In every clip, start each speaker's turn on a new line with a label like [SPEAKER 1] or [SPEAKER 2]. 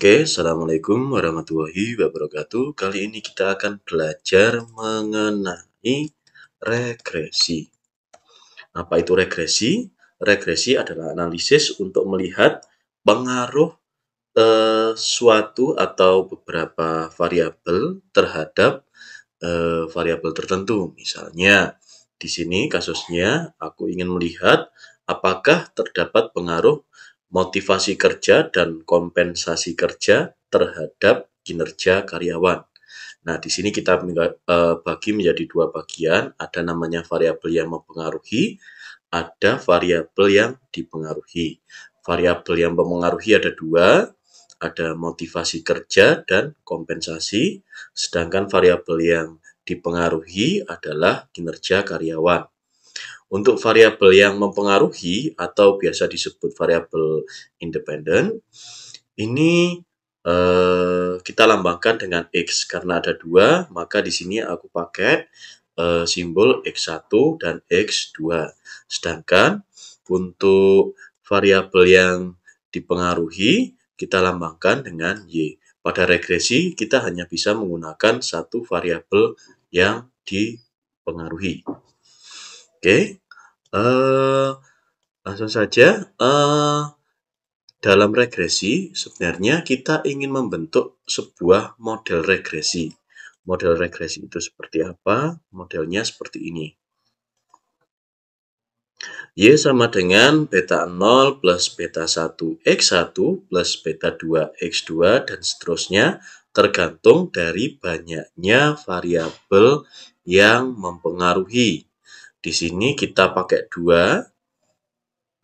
[SPEAKER 1] Oke, Assalamualaikum warahmatullahi wabarakatuh. Kali ini kita akan belajar mengenai regresi. Apa itu regresi? Regresi adalah analisis untuk melihat pengaruh eh, suatu atau beberapa variabel terhadap eh, variabel tertentu. Misalnya, di sini kasusnya aku ingin melihat apakah terdapat pengaruh motivasi kerja dan kompensasi kerja terhadap kinerja karyawan. Nah, di sini kita eh, bagi menjadi dua bagian, ada namanya variabel yang mempengaruhi, ada variabel yang dipengaruhi. Variabel yang mempengaruhi ada dua, ada motivasi kerja dan kompensasi, sedangkan variabel yang dipengaruhi adalah kinerja karyawan. Untuk variabel yang mempengaruhi atau biasa disebut variabel independen, ini uh, kita lambangkan dengan X karena ada dua, maka di sini aku pakai uh, simbol X1 dan X2. Sedangkan untuk variabel yang dipengaruhi, kita lambangkan dengan Y. Pada regresi, kita hanya bisa menggunakan satu variabel yang dipengaruhi. Oke, uh, langsung saja, uh, dalam regresi sebenarnya kita ingin membentuk sebuah model regresi. Model regresi itu seperti apa? Modelnya seperti ini. Y sama dengan beta 0 plus beta 1 X1 plus beta 2 X2 dan seterusnya tergantung dari banyaknya variabel yang mempengaruhi di sini kita pakai dua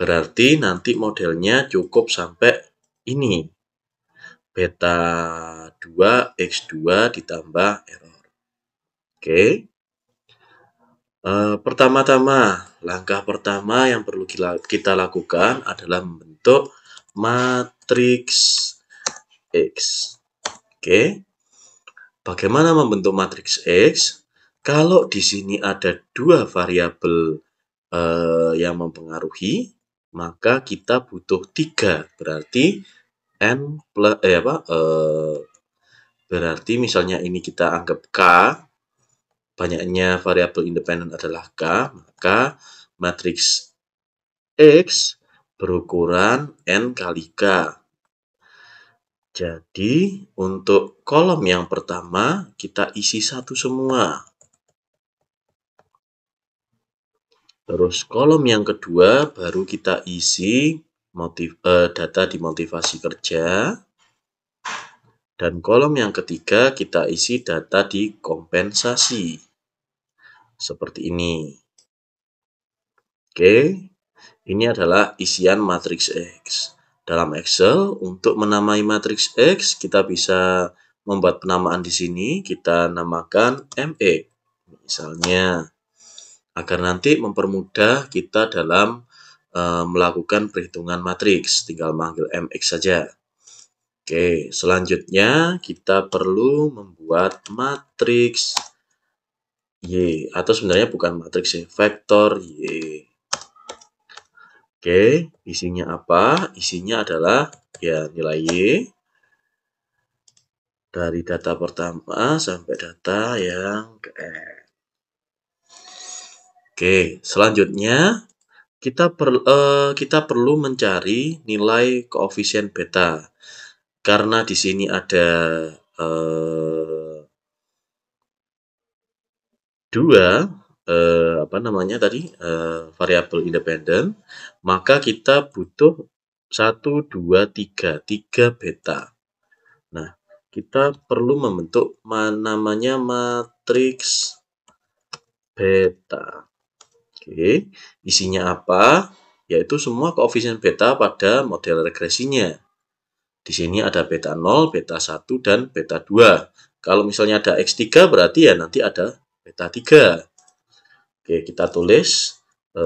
[SPEAKER 1] berarti nanti modelnya cukup sampai ini. Beta 2 X2 ditambah error. Oke. Okay. Eh, pertama-tama, langkah pertama yang perlu kita lakukan adalah membentuk matriks X. Oke. Okay. Bagaimana membentuk matriks X? Kalau di sini ada dua variabel eh, yang mempengaruhi, maka kita butuh tiga. Berarti n plus eh apa? Eh, berarti misalnya ini kita anggap k, banyaknya variabel independen adalah k, maka matriks X berukuran N kali K. Jadi, untuk kolom yang pertama, kita isi satu semua. Terus kolom yang kedua baru kita isi motiv, uh, data di motivasi kerja. Dan kolom yang ketiga kita isi data di kompensasi. Seperti ini. Oke, ini adalah isian matriks X. Dalam Excel, untuk menamai matriks X, kita bisa membuat penamaan di sini. Kita namakan ME. Misalnya, agar nanti mempermudah kita dalam e, melakukan perhitungan matriks. Tinggal manggil MX saja. Oke, selanjutnya kita perlu membuat matriks Y. Atau sebenarnya bukan matriks ya, vektor Y. Oke, isinya apa? Isinya adalah ya nilai Y. Dari data pertama sampai data yang ke X. Oke, selanjutnya kita per, uh, kita perlu mencari nilai koefisien beta. Karena di sini ada uh, dua uh, apa namanya tadi uh, variabel independen, maka kita butuh satu dua tiga tiga beta. Nah, kita perlu membentuk namanya matriks beta. Oke, isinya apa? Yaitu semua koefisien beta pada model regresinya. Di sini ada beta 0, beta 1, dan beta 2. Kalau misalnya ada X3 berarti ya nanti ada beta 3. Oke, kita tulis e,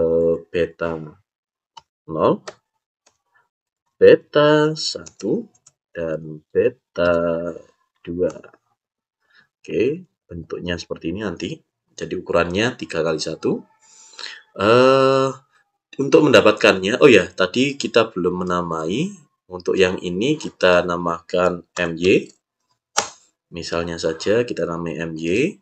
[SPEAKER 1] beta 0, beta 1, dan beta 2. Oke, bentuknya seperti ini nanti. Jadi ukurannya 3 kali 1. Uh, untuk mendapatkannya, oh ya, tadi kita belum menamai. Untuk yang ini kita namakan mj Misalnya saja kita namai mj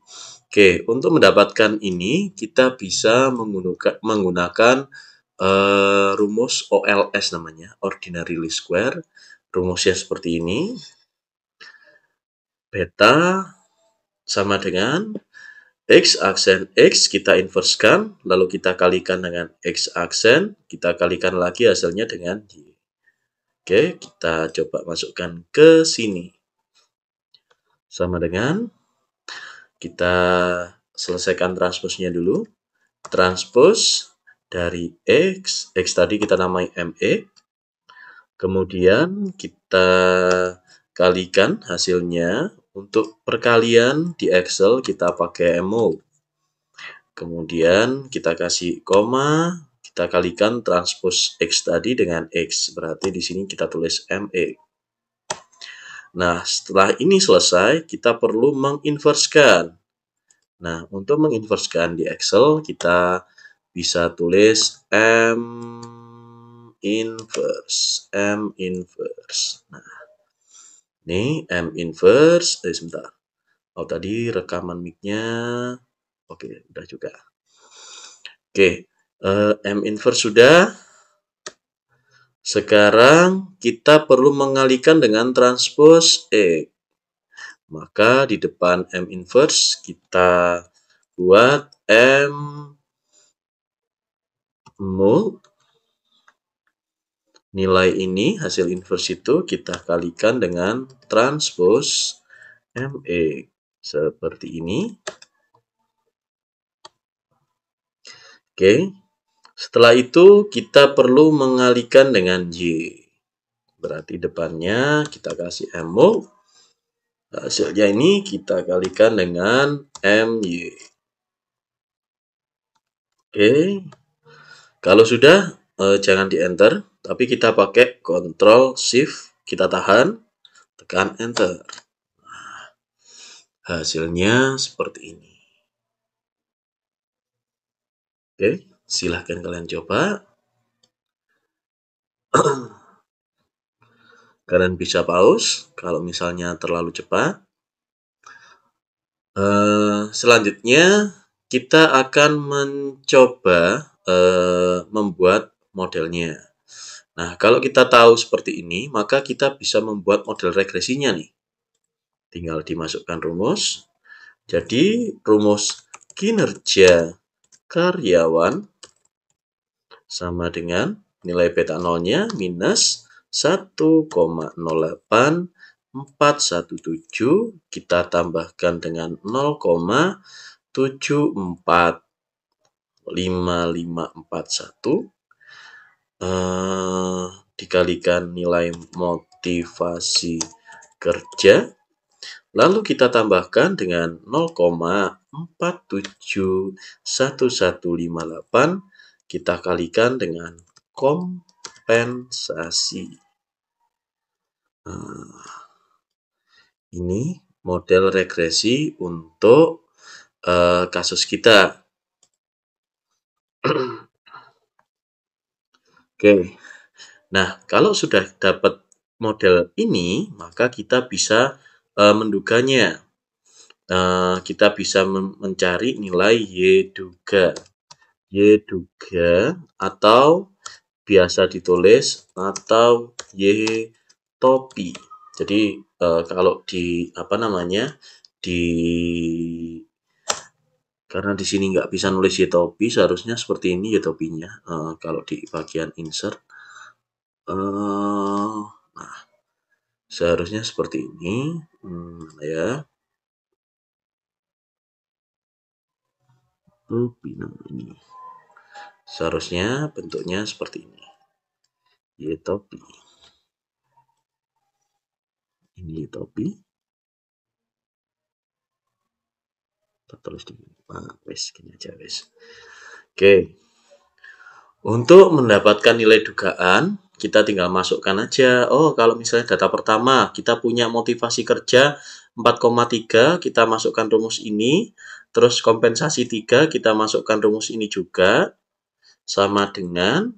[SPEAKER 1] Oke, untuk mendapatkan ini kita bisa menggunakan, menggunakan uh, rumus OLS namanya, Ordinary Least Square. Rumusnya seperti ini. Beta sama dengan X aksen X kita inverskan, lalu kita kalikan dengan X aksen, kita kalikan lagi hasilnya dengan Y. Oke, kita coba masukkan ke sini. Sama dengan, kita selesaikan transposnya dulu. Transpose dari X, X tadi kita namai ME. Kemudian kita kalikan hasilnya untuk perkalian di Excel kita pakai MU, Kemudian kita kasih koma, kita kalikan transpose X tadi dengan X. Berarti di sini kita tulis ma. E. Nah, setelah ini selesai, kita perlu menginverskan. Nah, untuk menginverskan di Excel, kita bisa tulis M inverse, M inverse. Nah, ini M inverse. Eh, sebentar. Oh, tadi rekaman mic-nya. Oke, udah juga. Oke, uh, M inverse sudah. Sekarang kita perlu mengalikan dengan transpose X. E. Maka di depan M inverse kita buat M mul nilai ini, hasil inverse itu kita kalikan dengan transpose MA Seperti ini. Oke. Setelah itu kita perlu mengalikan dengan J. Berarti depannya kita kasih MO. Hasilnya ini kita kalikan dengan MY. Oke. Kalau sudah, eh, jangan di-enter. Tapi kita pakai Control Shift, kita tahan, tekan Enter. Nah, hasilnya seperti ini. Oke, silahkan kalian coba. kalian bisa pause kalau misalnya terlalu cepat. Uh, selanjutnya kita akan mencoba uh, membuat modelnya. Nah, kalau kita tahu seperti ini, maka kita bisa membuat model regresinya nih. Tinggal dimasukkan rumus. Jadi, rumus kinerja karyawan sama dengan nilai beta nolnya minus 1,08417 kita tambahkan dengan 0,745541 uh, dikalikan nilai motivasi kerja. Lalu kita tambahkan dengan 0,471158 kita kalikan dengan kompensasi. uh, ini model regresi untuk uh, kasus kita. Oke. Nah, kalau sudah dapat model ini, maka kita bisa uh, menduganya. Uh, kita bisa mencari nilai Y duga. Y duga atau biasa ditulis atau Y topi. Jadi uh, kalau di apa namanya di karena di sini nggak bisa nulis Yetopi, seharusnya seperti ini Yetopinya. Uh, kalau di bagian insert, uh, nah, seharusnya seperti ini, hmm, ya. Hmm, ini. Seharusnya bentuknya seperti ini. Yetopi. Ini Yetopi tertulis di ah, wes gini aja wes oke untuk mendapatkan nilai dugaan kita tinggal masukkan aja. Oh, kalau misalnya data pertama, kita punya motivasi kerja 4,3, kita masukkan rumus ini. Terus kompensasi 3, kita masukkan rumus ini juga. Sama dengan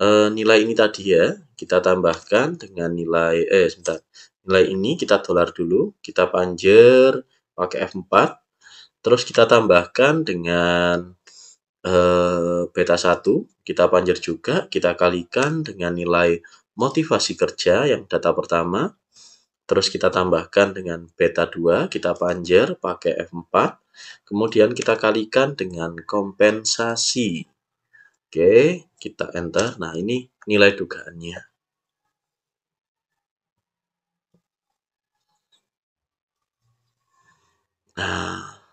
[SPEAKER 1] e, nilai ini tadi ya. Kita tambahkan dengan nilai, eh sebentar. Nilai ini kita dolar dulu, kita panjer pakai F4. Terus kita tambahkan dengan eh, beta 1, kita panjer juga, kita kalikan dengan nilai motivasi kerja yang data pertama. Terus kita tambahkan dengan beta 2, kita panjer pakai F4. Kemudian kita kalikan dengan kompensasi. Oke, kita enter. Nah, ini nilai dugaannya. Nah,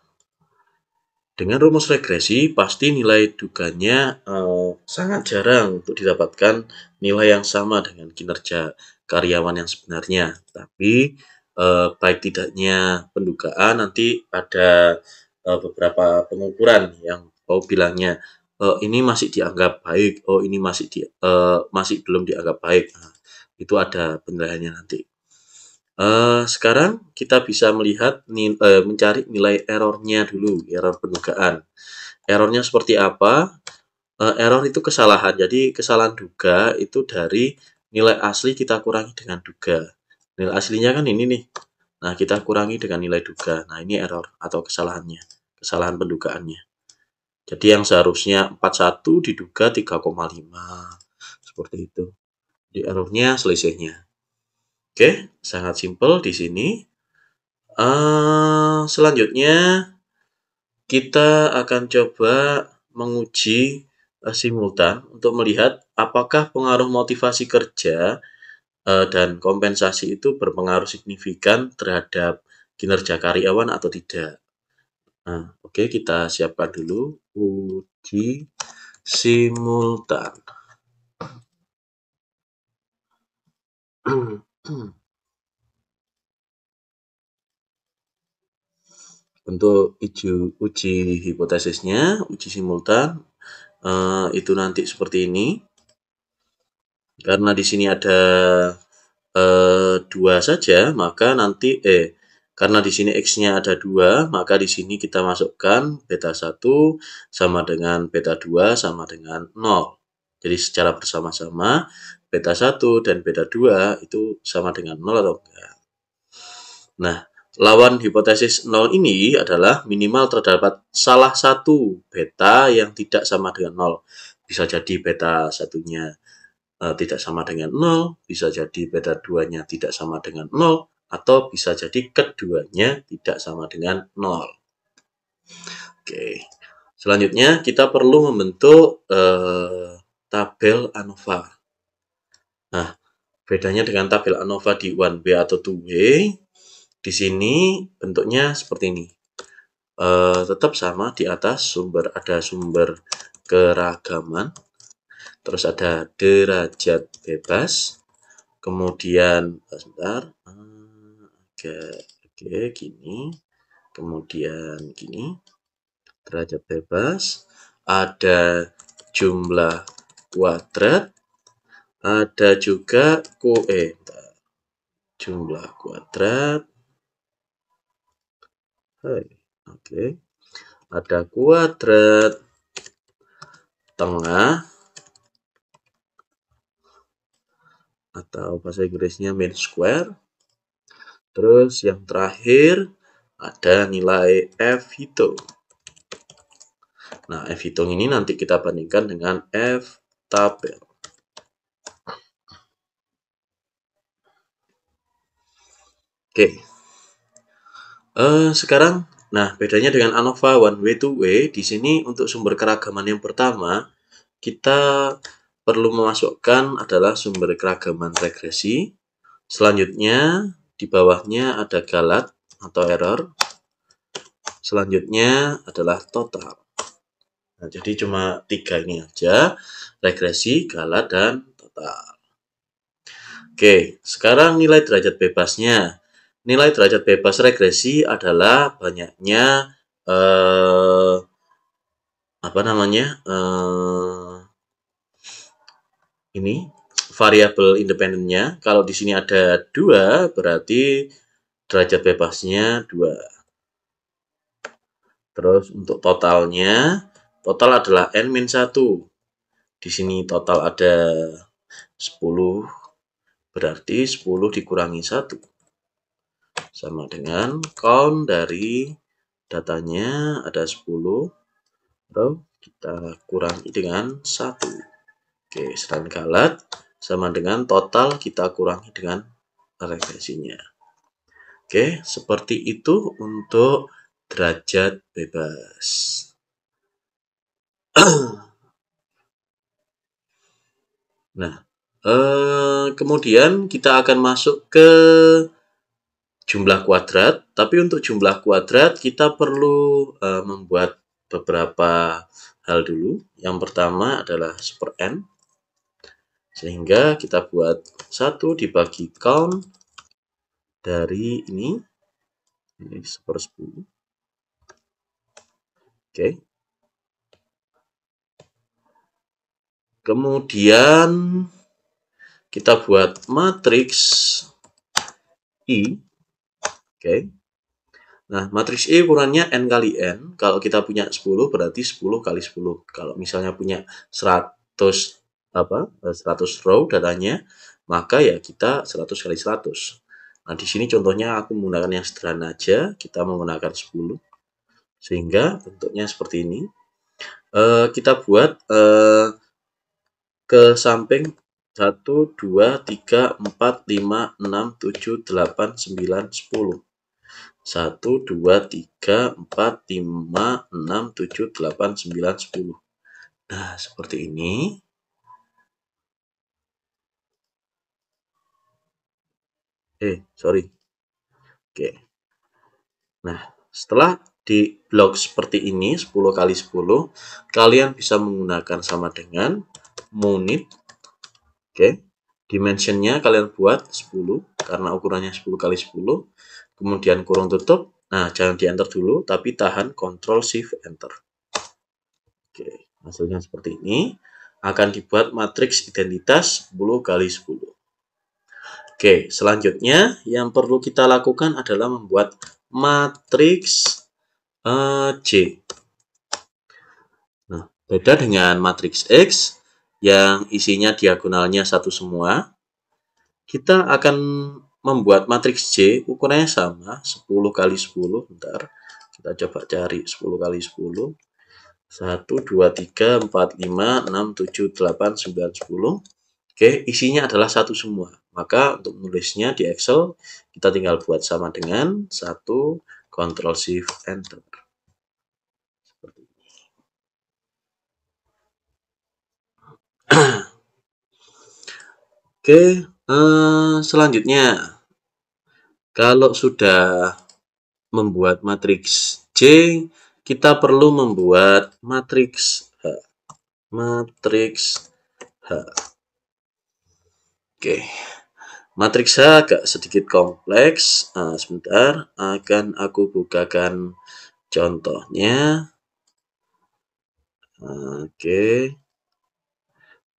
[SPEAKER 1] dengan rumus regresi, pasti nilai duganya eh, sangat jarang untuk didapatkan nilai yang sama dengan kinerja karyawan yang sebenarnya. Tapi eh, baik tidaknya pendugaan nanti ada eh, beberapa pengukuran yang kau bilangnya eh, ini masih dianggap baik, oh ini masih di, eh, masih belum dianggap baik. Nah, itu ada penilaiannya nanti. Eh, sekarang kita bisa melihat ni, uh, mencari nilai errornya dulu, error pendugaan. Errornya seperti apa? Uh, error itu kesalahan. Jadi kesalahan duga itu dari nilai asli kita kurangi dengan duga. Nilai aslinya kan ini nih. Nah, kita kurangi dengan nilai duga. Nah, ini error atau kesalahannya, kesalahan pendugaannya. Jadi yang seharusnya 41 diduga 3,5. Seperti itu. Di errornya selisihnya. Oke, sangat simpel di sini. Uh, selanjutnya, kita akan coba menguji uh, simultan untuk melihat apakah pengaruh motivasi kerja uh, dan kompensasi itu berpengaruh signifikan terhadap kinerja karyawan atau tidak. Uh, Oke, okay, kita siapkan dulu uji simultan. Hmm. Untuk uji, uji hipotesisnya, uji simultan, uh, itu nanti seperti ini. Karena di sini ada uh, dua saja, maka nanti, eh, karena di sini X-nya ada dua, maka di sini kita masukkan beta 1 sama dengan beta 2 sama dengan 0. Jadi secara bersama-sama beta 1 dan beta 2 itu sama dengan 0 atau enggak. Nah, lawan hipotesis 0 ini adalah minimal terdapat salah satu beta yang tidak sama dengan 0. Bisa jadi beta satunya e, tidak sama dengan 0, bisa jadi beta 2-nya tidak sama dengan 0, atau bisa jadi keduanya tidak sama dengan 0. Oke. Selanjutnya kita perlu membentuk e, tabel ANOVA. Nah, bedanya dengan tabel ANOVA di 1 b atau 2 b di sini bentuknya seperti ini. E, tetap sama di atas sumber ada sumber keragaman, terus ada derajat bebas, kemudian eh, sebentar, eh, oke, oke gini, kemudian gini, derajat bebas, ada jumlah kuadrat, ada juga ku eh, jumlah kuadrat. Oke. Okay. Ada kuadrat tengah atau bahasa Inggrisnya mean square. Terus yang terakhir ada nilai F hitung. Nah, F hitung ini nanti kita bandingkan dengan F tabel. Oke. Uh, sekarang, nah bedanya dengan ANOVA One Way to Way, di sini untuk sumber keragaman yang pertama, kita perlu memasukkan adalah sumber keragaman regresi. Selanjutnya, di bawahnya ada galat atau error. Selanjutnya adalah total. Nah, jadi cuma tiga ini aja, regresi, galat, dan total. Oke, sekarang nilai derajat bebasnya. Nilai derajat bebas regresi adalah banyaknya eh, apa namanya eh, ini variabel independennya. Kalau di sini ada dua, berarti derajat bebasnya dua. Terus untuk totalnya, total adalah n min satu. Di sini total ada 10, berarti 10 dikurangi 1 sama dengan count dari datanya ada 10 lalu kita kurangi dengan 1 oke serangkalat sama dengan total kita kurangi dengan regresinya oke seperti itu untuk derajat bebas nah eh, kemudian kita akan masuk ke jumlah kuadrat, tapi untuk jumlah kuadrat kita perlu uh, membuat beberapa hal dulu. Yang pertama adalah super n. Sehingga kita buat satu dibagi count dari ini. Ini super 10. Oke. Kemudian kita buat matriks I Okay. Nah, matriks E ukurannya N kali N. Kalau kita punya 10, berarti 10 kali 10. Kalau misalnya punya 100 apa 100 eh, row datanya, maka ya kita 100 kali 100. Nah, di sini contohnya aku menggunakan yang sederhana aja. Kita menggunakan 10. Sehingga bentuknya seperti ini. uh, kita buat uh, ke samping 1, 2, 3, 4, 5, 6, 7, 8, 9, 10. Satu, dua, tiga, empat, lima, enam, tujuh, delapan, sembilan, sepuluh. Nah, seperti ini. Eh, sorry. Oke. Nah, setelah di blok seperti ini 10 kali 10 kalian bisa menggunakan sama dengan unit oke dimensionnya kalian buat 10 karena ukurannya 10 kali 10 kemudian kurung tutup. Nah, jangan di enter dulu, tapi tahan Ctrl Shift Enter. Oke, hasilnya seperti ini. Akan dibuat matriks identitas 10 kali 10. Oke, selanjutnya yang perlu kita lakukan adalah membuat matriks uh, eh, C. Nah, beda dengan matriks X yang isinya diagonalnya satu semua. Kita akan membuat matriks J ukurannya sama 10 kali 10 bentar kita coba cari 10 kali 10 1, 2, 3, 4, 5, 6, 7, 8, 9, 10 Oke, isinya adalah satu semua. Maka untuk menulisnya di Excel, kita tinggal buat sama dengan satu Ctrl Shift Enter. Seperti ini. Oke, Eh, selanjutnya, kalau sudah membuat matriks J, kita perlu membuat matriks H. Matriks H. Oke, matriks H agak sedikit kompleks. Uh, sebentar, akan aku bukakan contohnya. Oke.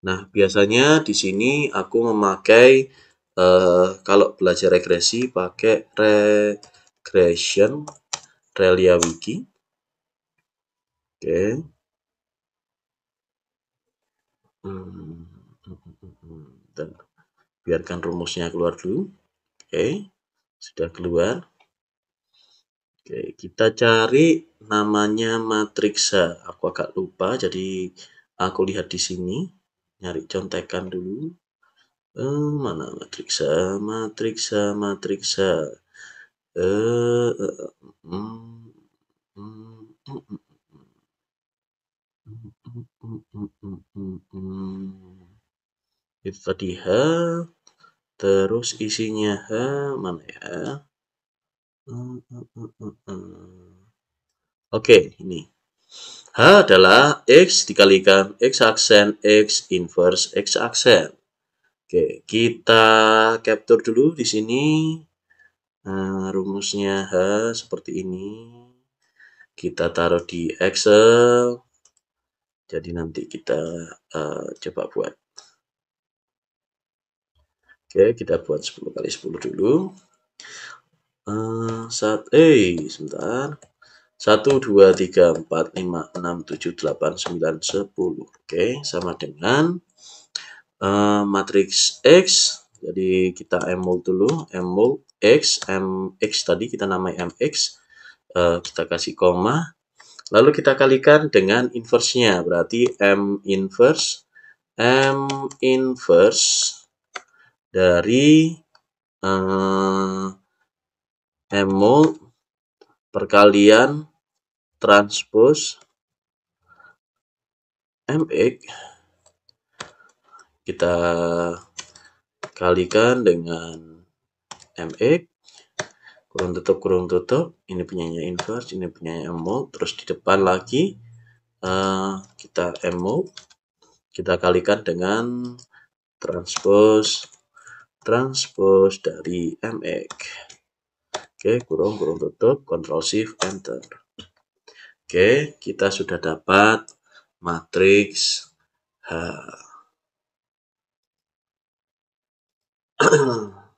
[SPEAKER 1] Nah, biasanya di sini aku memakai uh, kalau belajar regresi pakai regression Relia Wiki. Oke. Okay. Hmm. biarkan rumusnya keluar dulu. Oke. Okay. Sudah keluar. Oke, kita cari namanya matriksa. Aku agak lupa, jadi aku lihat di sini nyari contekan dulu eh mana matriksa matriksa matriksa eh, eh tadi eh. hmm, hmm, hmm, H terus isinya H mana ya eh, eh, Oke okay, ini H adalah X dikalikan X aksen X inverse X aksen. Oke, kita capture dulu di sini. Nah, rumusnya H seperti ini. Kita taruh di Excel. Jadi nanti kita uh, coba buat. Oke, kita buat 10 kali 10 dulu. Uh, saat, eh, sebentar. 1, 2, 3, 4, 5, 6, 7, 8, 9, 10. Oke, sama dengan uh, matriks X. Jadi kita MOL dulu, MOL X, MX tadi kita namai MX. Uh, kita kasih koma. Lalu kita kalikan dengan inverse-nya, berarti M inverse. M inverse dari uh, eh, M mol perkalian transpose mx kita kalikan dengan mx kurung tutup kurung tutup ini punyanya inverse ini punyanya mol terus di depan lagi uh, kita mol kita kalikan dengan transpose transpose dari mx oke kurung kurung tutup control shift enter Oke, kita sudah dapat matriks H.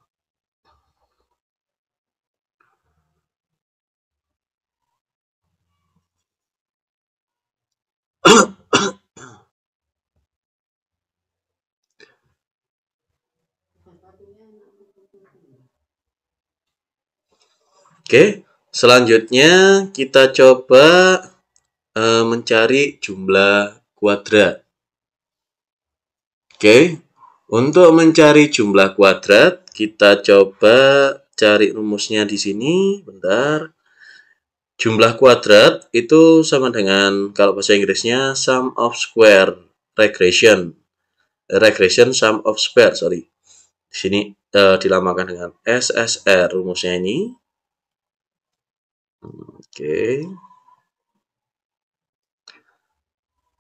[SPEAKER 1] Oke, Selanjutnya kita coba e, mencari jumlah kuadrat. Oke, untuk mencari jumlah kuadrat kita coba cari rumusnya di sini. Bentar. Jumlah kuadrat itu sama dengan kalau bahasa Inggrisnya sum of square regression. Regression sum of square, sorry. Di sini e, dilamakan dengan SSR rumusnya ini Oke.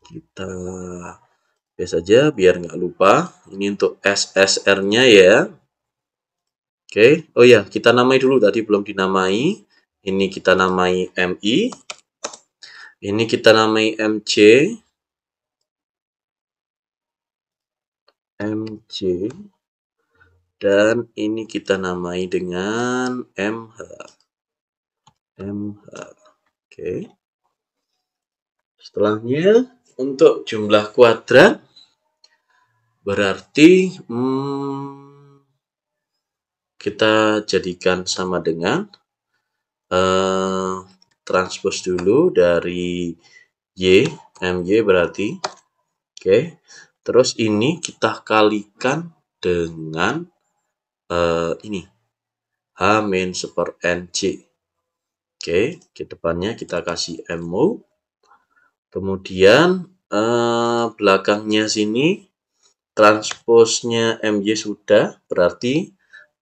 [SPEAKER 1] Kita biasa saja biar nggak lupa. Ini untuk SSR-nya ya. Oke. Oh ya, kita namai dulu tadi belum dinamai. Ini kita namai MI. Ini kita namai MC. MC dan ini kita namai dengan MH. MH. Oke. Setelahnya untuk jumlah kuadrat berarti hmm, kita jadikan sama dengan uh, transpose dulu dari y my berarti oke okay. terus ini kita kalikan dengan uh, ini h min super nc Oke, okay, ke depannya kita kasih MO. Kemudian eh, belakangnya sini transposnya MY sudah, berarti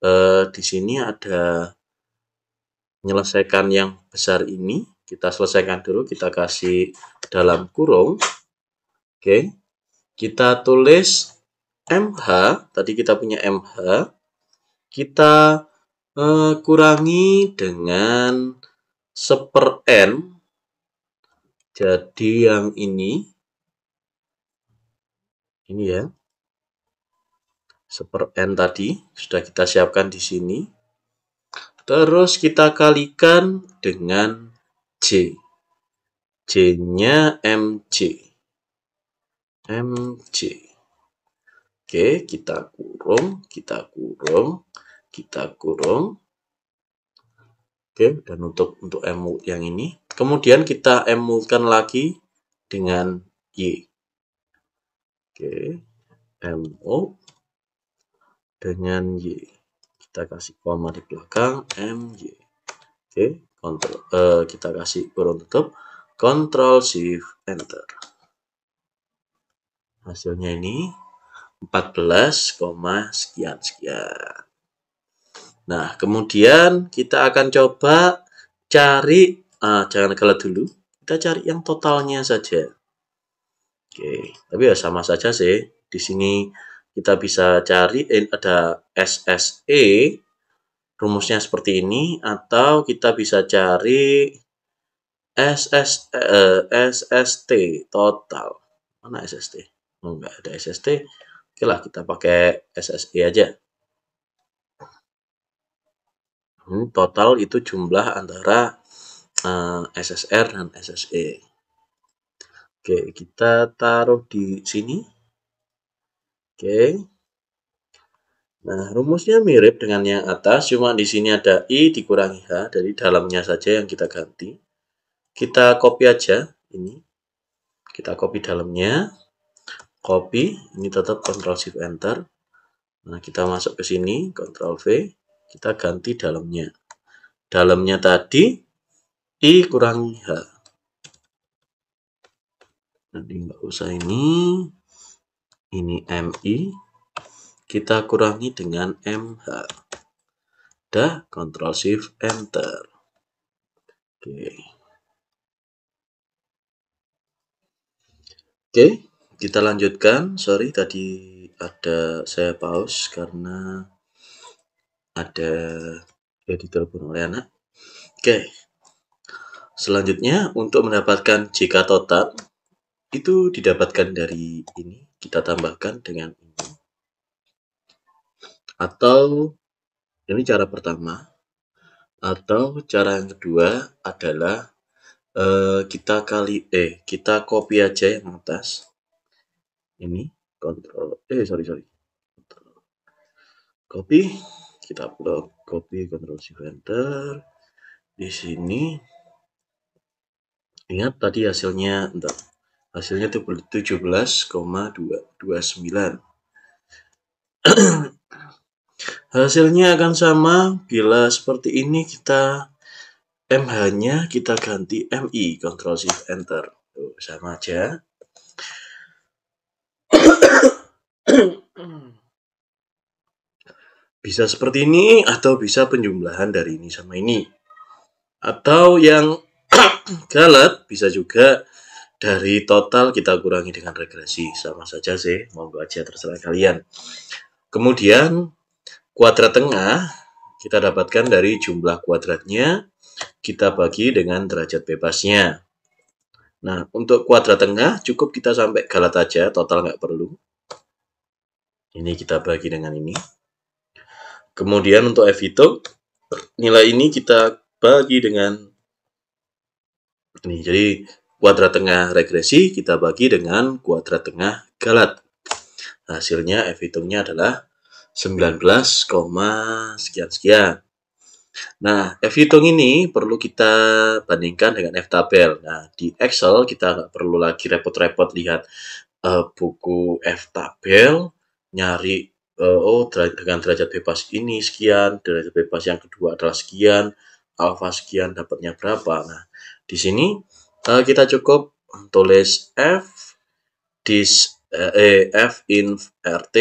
[SPEAKER 1] eh, di sini ada menyelesaikan yang besar ini. Kita selesaikan dulu, kita kasih dalam kurung. Oke, kita tulis MH, tadi kita punya MH. Kita eh, kurangi dengan seper N jadi yang ini ini ya seper N tadi sudah kita siapkan di sini terus kita kalikan dengan J J nya MC MC Oke kita kurung kita kurung kita kurung Oke, dan untuk untuk emul yang ini. Kemudian kita emulkan lagi dengan Y. Oke, MO dengan Y. Kita kasih koma di belakang MY. Oke, kontrol uh, kita kasih kurung tutup, Control shift enter. Hasilnya ini 14, sekian sekian. Nah, kemudian kita akan coba cari, ah, jangan kalah dulu, kita cari yang totalnya saja. Oke, tapi ya sama saja sih. Di sini kita bisa cari eh, ada SSE, rumusnya seperti ini, atau kita bisa cari SS, e, eh, SST total. Mana SST? Oh, enggak ada SST. Oke lah, kita pakai SSE aja. Hmm, total itu jumlah antara uh, eh, SSR dan SSE. Oke, kita taruh di sini. Oke. Nah, rumusnya mirip dengan yang atas, cuma di sini ada I dikurangi H, dari dalamnya saja yang kita ganti. Kita copy aja, ini. Kita copy dalamnya. Copy, ini tetap Ctrl Shift Enter. Nah, kita masuk ke sini, Ctrl V. Kita ganti dalamnya. Dalamnya tadi I kurangi H. Nanti nggak usah ini. Ini MI. Kita kurangi dengan MH. Dah, Ctrl Shift Enter. Oke. Oke, kita lanjutkan. Sorry, tadi ada saya pause karena ada ya ditelepon oleh anak. Oke. Selanjutnya untuk mendapatkan jika total itu didapatkan dari ini kita tambahkan dengan ini. Atau ini cara pertama. Atau cara yang kedua adalah eh, kita kali eh kita copy aja yang atas. Ini kontrol eh sorry sorry copy kita upload copy control shift enter di sini ingat tadi hasilnya entar hasilnya itu 17,229 hasilnya akan sama bila seperti ini kita MH-nya kita ganti MI, control Shift Enter. Tuh, sama aja. Bisa seperti ini atau bisa penjumlahan dari ini sama ini. Atau yang galat bisa juga dari total kita kurangi dengan regresi. Sama saja sih, mau monggo aja terserah kalian. Kemudian kuadrat tengah kita dapatkan dari jumlah kuadratnya kita bagi dengan derajat bebasnya. Nah, untuk kuadrat tengah cukup kita sampai galat aja, total nggak perlu. Ini kita bagi dengan ini. Kemudian untuk Evito, nilai ini kita bagi dengan ini. Jadi kuadrat tengah regresi kita bagi dengan kuadrat tengah galat. Hasilnya F hitungnya adalah 19, sekian-sekian. Nah, F hitung ini perlu kita bandingkan dengan F tabel. Nah, di Excel kita nggak perlu lagi repot-repot lihat uh, buku F tabel, nyari uh, oh dengan derajat bebas ini sekian, derajat bebas yang kedua adalah sekian, alfa sekian dapatnya berapa. Nah, di sini, uh, kita cukup tulis F dis eh, eh F in RT,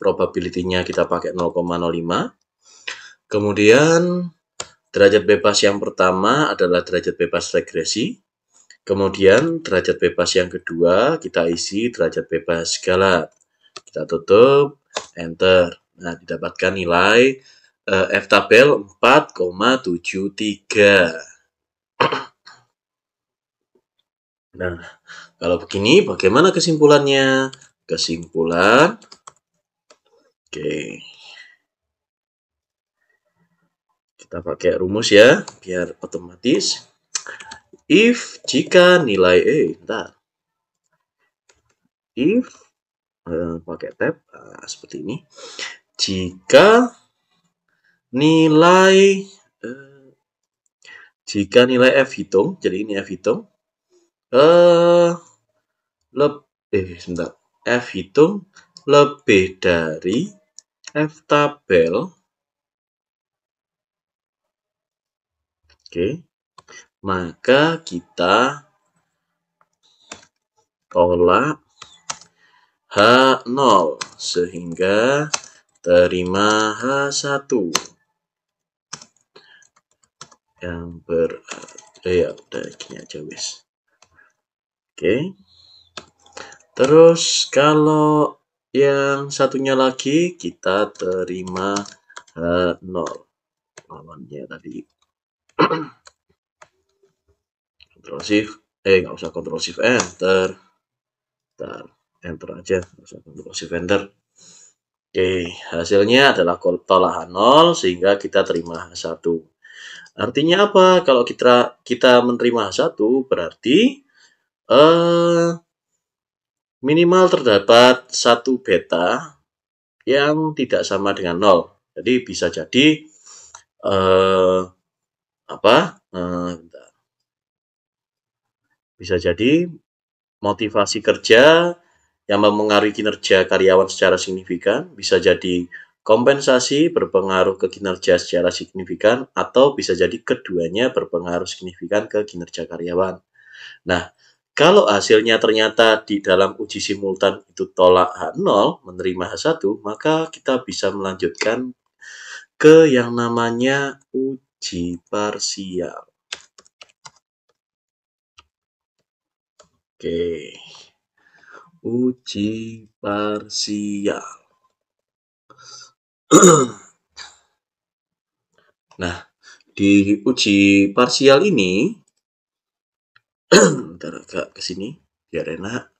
[SPEAKER 1] probabilitinya kita pakai 0,05. Kemudian derajat bebas yang pertama adalah derajat bebas regresi. Kemudian derajat bebas yang kedua kita isi derajat bebas skala. Kita tutup enter. Nah, didapatkan nilai uh, F tabel 4,73. Nah, kalau begini bagaimana kesimpulannya? Kesimpulan Oke. Kita pakai rumus ya, biar otomatis. If jika nilai E, eh, bentar. If Eh, pakai tab uh, seperti ini. Jika nilai uh, jika nilai f hitung, jadi ini f hitung eh uh, eh sebentar f hitung lebih dari f tabel Oke, okay. maka kita tolak H0 sehingga terima H1 yang ber eh, ya udah gini aja wis oke okay. terus kalau yang satunya lagi kita terima H0 lawannya tadi kontrol shift eh nggak usah kontrol shift enter Bentar enter aja si vendor Oke, hasilnya adalah tolahan 0 sehingga kita terima H1. Artinya apa? Kalau kita kita menerima H1 berarti eh, minimal terdapat satu beta yang tidak sama dengan 0. Jadi bisa jadi eh, apa? Eh, Bisa jadi motivasi kerja yang mempengaruhi kinerja karyawan secara signifikan, bisa jadi kompensasi berpengaruh ke kinerja secara signifikan, atau bisa jadi keduanya berpengaruh signifikan ke kinerja karyawan. Nah, kalau hasilnya ternyata di dalam uji simultan itu tolak H0 menerima H1, maka kita bisa melanjutkan ke yang namanya uji parsial. Oke. Okay. Uji parsial. Nah, di uji parsial ini bentar agak ke sini biar enak.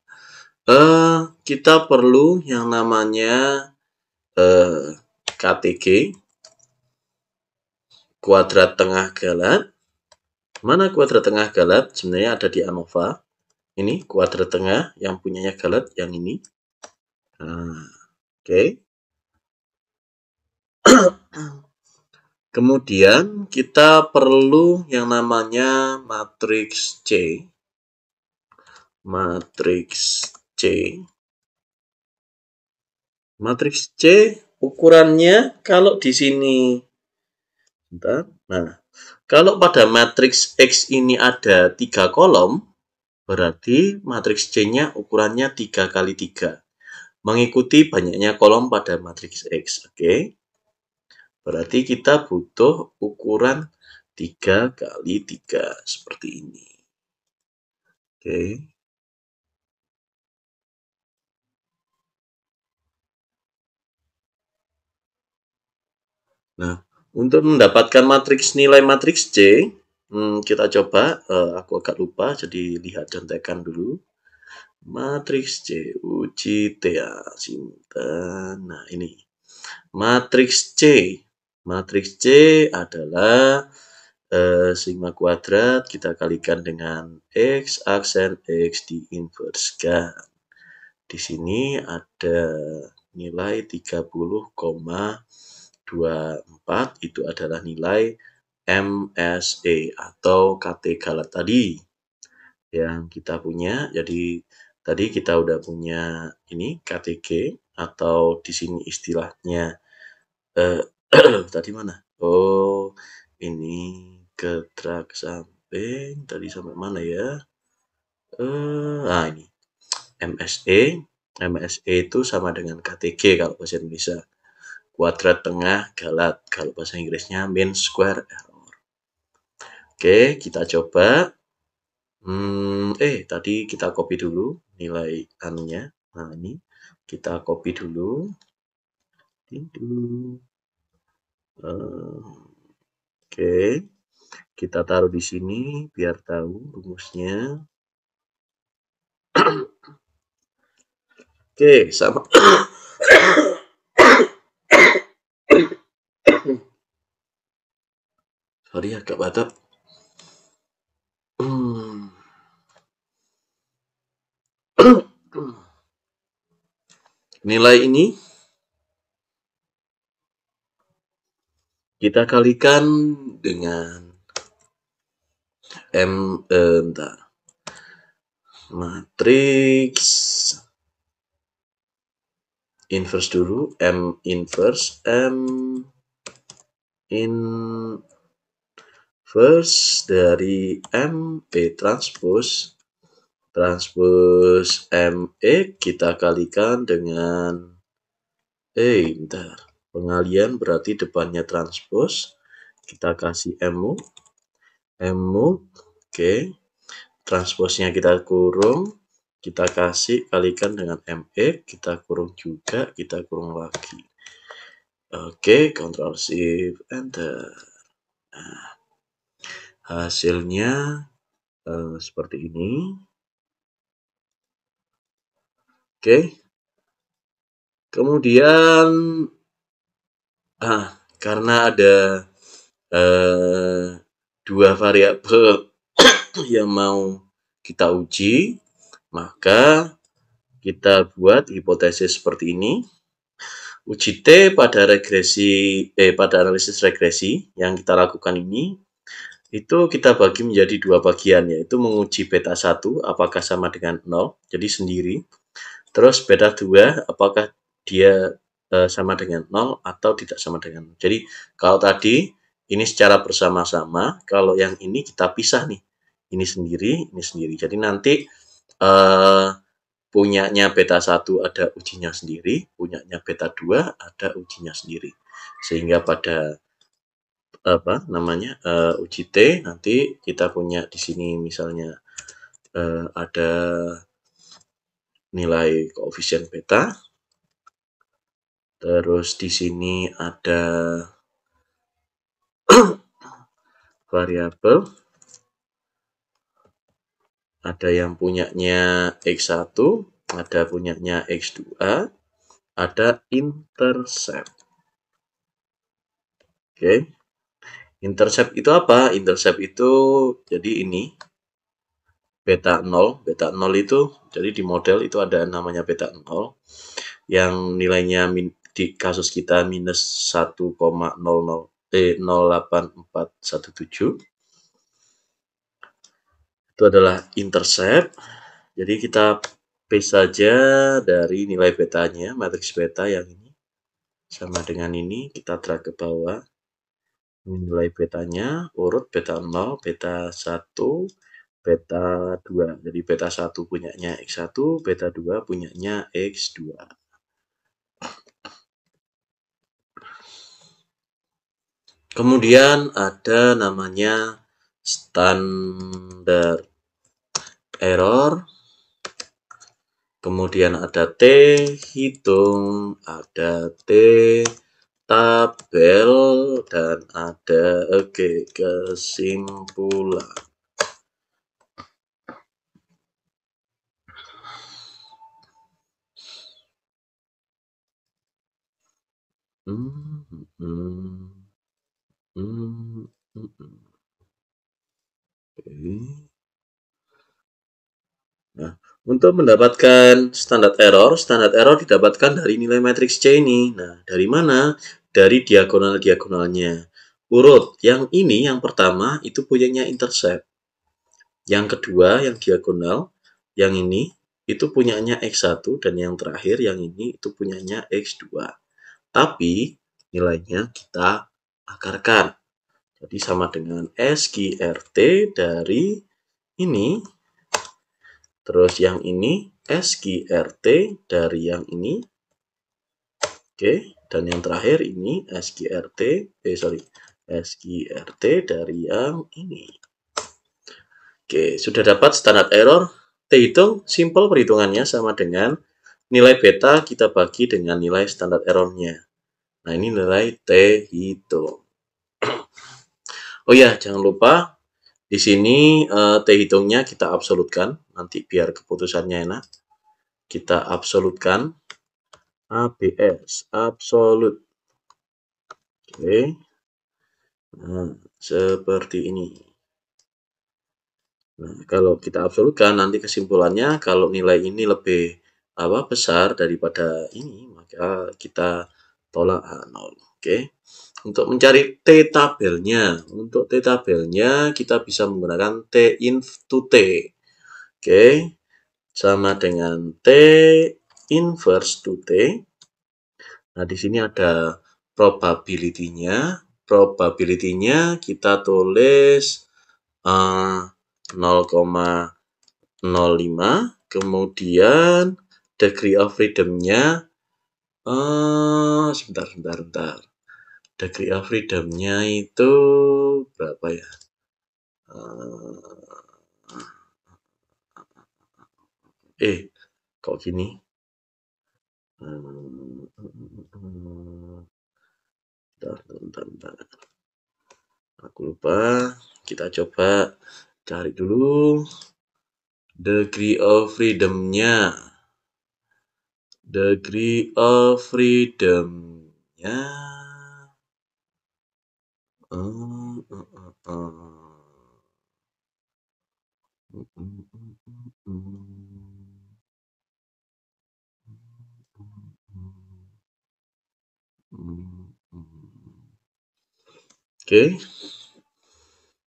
[SPEAKER 1] Eh, kita perlu yang namanya eh, KTG kuadrat tengah galat. Mana kuadrat tengah galat? Sebenarnya ada di ANOVA ini kuadrat tengah yang punyanya Galat yang ini. uh, Oke. Okay. Kemudian kita perlu yang namanya matriks C. Matriks C. Matriks C ukurannya kalau di sini Nah, kalau pada matriks X ini ada tiga kolom, Berarti matriks C-nya ukurannya 3 kali 3. Mengikuti banyaknya kolom pada matriks X. Oke. Okay? Berarti kita butuh ukuran 3 kali 3 seperti ini. Oke. Okay. Nah, untuk mendapatkan matriks nilai matriks C, Hmm, kita coba, uh, aku agak lupa, jadi lihat contekan dulu. Matriks C, U uji T, ya, simpan. Nah, ini. Matriks C. Matriks C adalah uh, sigma kuadrat kita kalikan dengan X, aksen X di inverse diinverskan. Di sini ada nilai 30,24, itu adalah nilai MSA e atau KT tadi yang kita punya. Jadi tadi kita udah punya ini KTG atau di sini istilahnya eh, tadi mana? Oh, ini ke truk samping tadi sampai mana ya? Eh, nah ini MSA e, MSA e itu sama dengan KTG kalau bahasa Indonesia. Kuadrat tengah galat kalau bahasa Inggrisnya mean square Oke, kita coba. Hmm, eh, tadi kita copy dulu nilai anunya. Nah, ini kita copy dulu. Tidur. Uh, eh, Oke, okay. kita taruh di sini biar tahu rumusnya. Oke, okay, sama. Sorry, agak batuk. Hmm. Nilai ini kita kalikan dengan M eh, entah, matriks inverse dulu M inverse M in First dari m p transpose transpose m e kita kalikan dengan e bentar pengalian berarti depannya transpose kita kasih MU MU oke okay. transposnya kita kurung kita kasih kalikan dengan ME kita kurung juga kita kurung lagi oke okay, Ctrl Shift Enter nah hasilnya uh, seperti ini. Oke. Kemudian ah karena ada uh, dua variabel yang mau kita uji, maka kita buat hipotesis seperti ini. Uji T pada regresi eh pada analisis regresi yang kita lakukan ini itu kita bagi menjadi dua bagian, yaitu menguji beta 1 apakah sama dengan 0, jadi sendiri. Terus beta 2 apakah dia e, sama dengan 0 atau tidak sama dengan 0. Jadi kalau tadi ini secara bersama-sama, kalau yang ini kita pisah nih. Ini sendiri, ini sendiri. Jadi nanti e, punyanya beta 1 ada ujinya sendiri, punyanya beta 2 ada ujinya sendiri. Sehingga pada apa namanya uh, eh, UJT nanti kita punya di sini misalnya uh, ada nilai koefisien beta terus di sini ada variabel ada yang punyanya x1 ada punyanya x2 ada intercept oke okay. Intercept itu apa? Intercept itu jadi ini beta 0. Beta 0 itu jadi di model itu ada namanya beta 0 yang nilainya min, di kasus kita minus 1,00 eh 08417. Itu adalah intercept. Jadi kita paste saja dari nilai betanya, matriks beta yang ini sama dengan ini kita drag ke bawah nilai betanya urut beta 0, beta 1, beta 2. Jadi beta 1 punyanya X1, beta 2 punyanya X2. Kemudian ada namanya standar error. Kemudian ada T hitung, ada T tabel dan ada oke kesimpulan
[SPEAKER 2] Hmm, hmm, hmm,
[SPEAKER 1] hmm Nah, untuk mendapatkan standar error, standar error didapatkan dari nilai matriks C ini. Nah, dari mana? dari diagonal-diagonalnya. Urut, yang ini yang pertama itu punyanya intercept. Yang kedua yang diagonal, yang ini itu punyanya X1 dan yang terakhir yang ini itu punyanya X2. Tapi nilainya kita akarkan. Jadi sama dengan SQRT dari ini. Terus yang ini SQRT dari yang ini. Oke. Dan yang terakhir ini SQRT, eh sorry, SQRT dari yang ini. Oke, sudah dapat standar error. T hitung, simple perhitungannya sama dengan nilai beta kita bagi dengan nilai standar errornya. Nah, ini nilai T hitung. oh ya, jangan lupa di sini uh, eh, T hitungnya kita absolutkan. Nanti biar keputusannya enak. Kita absolutkan. ABS, absolut. Oke. Nah, seperti ini. Nah, kalau kita absolutkan nanti kesimpulannya kalau nilai ini lebih apa besar daripada ini, maka kita tolak A0. Oke. Untuk mencari T tabelnya, untuk T tabelnya kita bisa menggunakan T inf to T. Oke. Sama dengan T inverse to t. Nah, di sini ada probability-nya. Probability-nya kita tulis uh, 0,05. Kemudian degree of freedom-nya uh, sebentar, sebentar, sebentar. Degree of freedom-nya itu berapa ya? Uh,
[SPEAKER 2] eh, kok gini?
[SPEAKER 1] Bentar, bentar, bentar. Aku lupa. Kita coba cari dulu degree of freedom-nya. Degree of freedom-nya. Oh, oh, oh, mm -mm
[SPEAKER 2] -mm -mm. mm. Oke. Okay.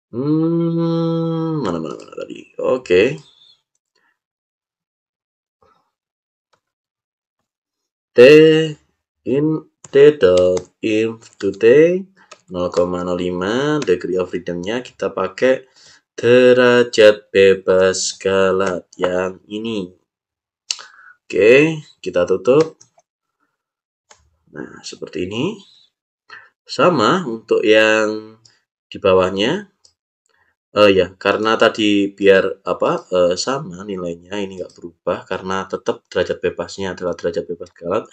[SPEAKER 2] Hmm, mana mana mana tadi. Oke. Okay.
[SPEAKER 1] T in T dot inf to T 0,05 degree of freedomnya kita pakai derajat bebas galat yang ini. Oke, okay, kita tutup. Nah, seperti ini. Sama untuk yang di bawahnya. Uh, ya, karena tadi biar apa uh, sama nilainya ini nggak berubah karena tetap derajat bebasnya adalah derajat bebas galat.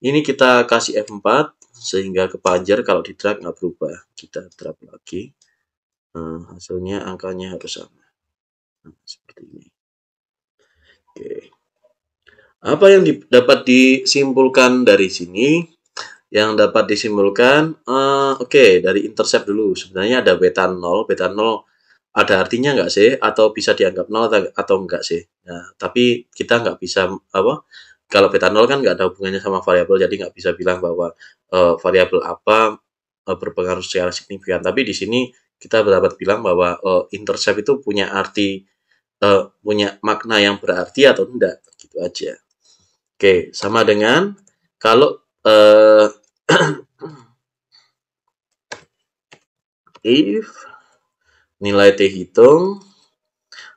[SPEAKER 1] Ini kita kasih F4 sehingga kepanjer kalau di drag nggak berubah. Kita drag lagi. Uh, hasilnya angkanya harus sama. Nah, seperti ini. Oke. Okay. Apa yang dapat disimpulkan dari sini? yang dapat disimpulkan uh, oke okay, dari intercept dulu sebenarnya ada beta 0 beta 0 ada artinya nggak sih atau bisa dianggap 0 atau, enggak sih nah, tapi kita nggak bisa apa kalau beta 0 kan nggak ada hubungannya sama variabel jadi nggak bisa bilang bahwa uh, variabel apa uh, berpengaruh secara signifikan tapi di sini kita dapat bilang bahwa uh, intercept itu punya arti uh, punya makna yang berarti atau tidak gitu aja oke okay, sama dengan kalau uh, nilai tehitung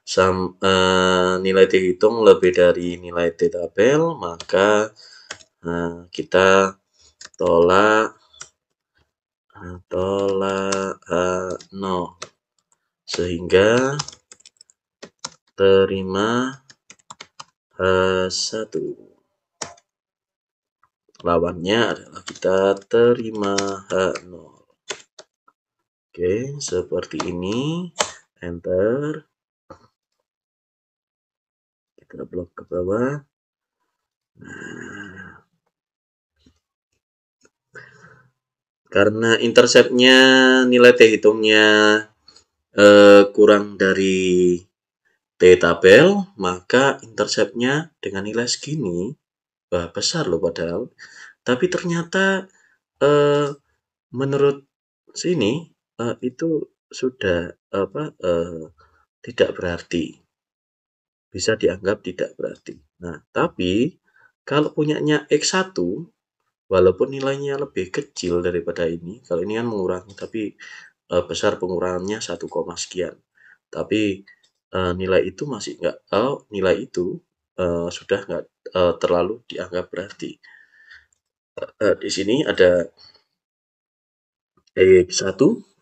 [SPEAKER 1] sam, uh, nilai tehitung lebih dari nilai T tabel, maka uh, kita tolak eh, tolak uh, 0 sehingga terima uh, 1 lawannya adalah kita terima H0 Oke, seperti ini. Enter. Kita blok ke bawah. Nah. Karena interceptnya nilai T hitungnya eh, kurang dari T tabel, maka interceptnya dengan nilai segini, bah, besar loh padahal. Tapi ternyata eh, menurut sini uh, itu sudah apa, uh, tidak berarti. Bisa dianggap tidak berarti. Nah, tapi kalau punyanya X1, walaupun nilainya lebih kecil daripada ini, kalau ini kan mengurangi, tapi, uh, besar pengurangannya 1 koma sekian. Tapi, uh, nilai itu masih nggak oh, nilai itu, uh, sudah enggak uh, terlalu dianggap berarti. Uh, uh, di sini ada X1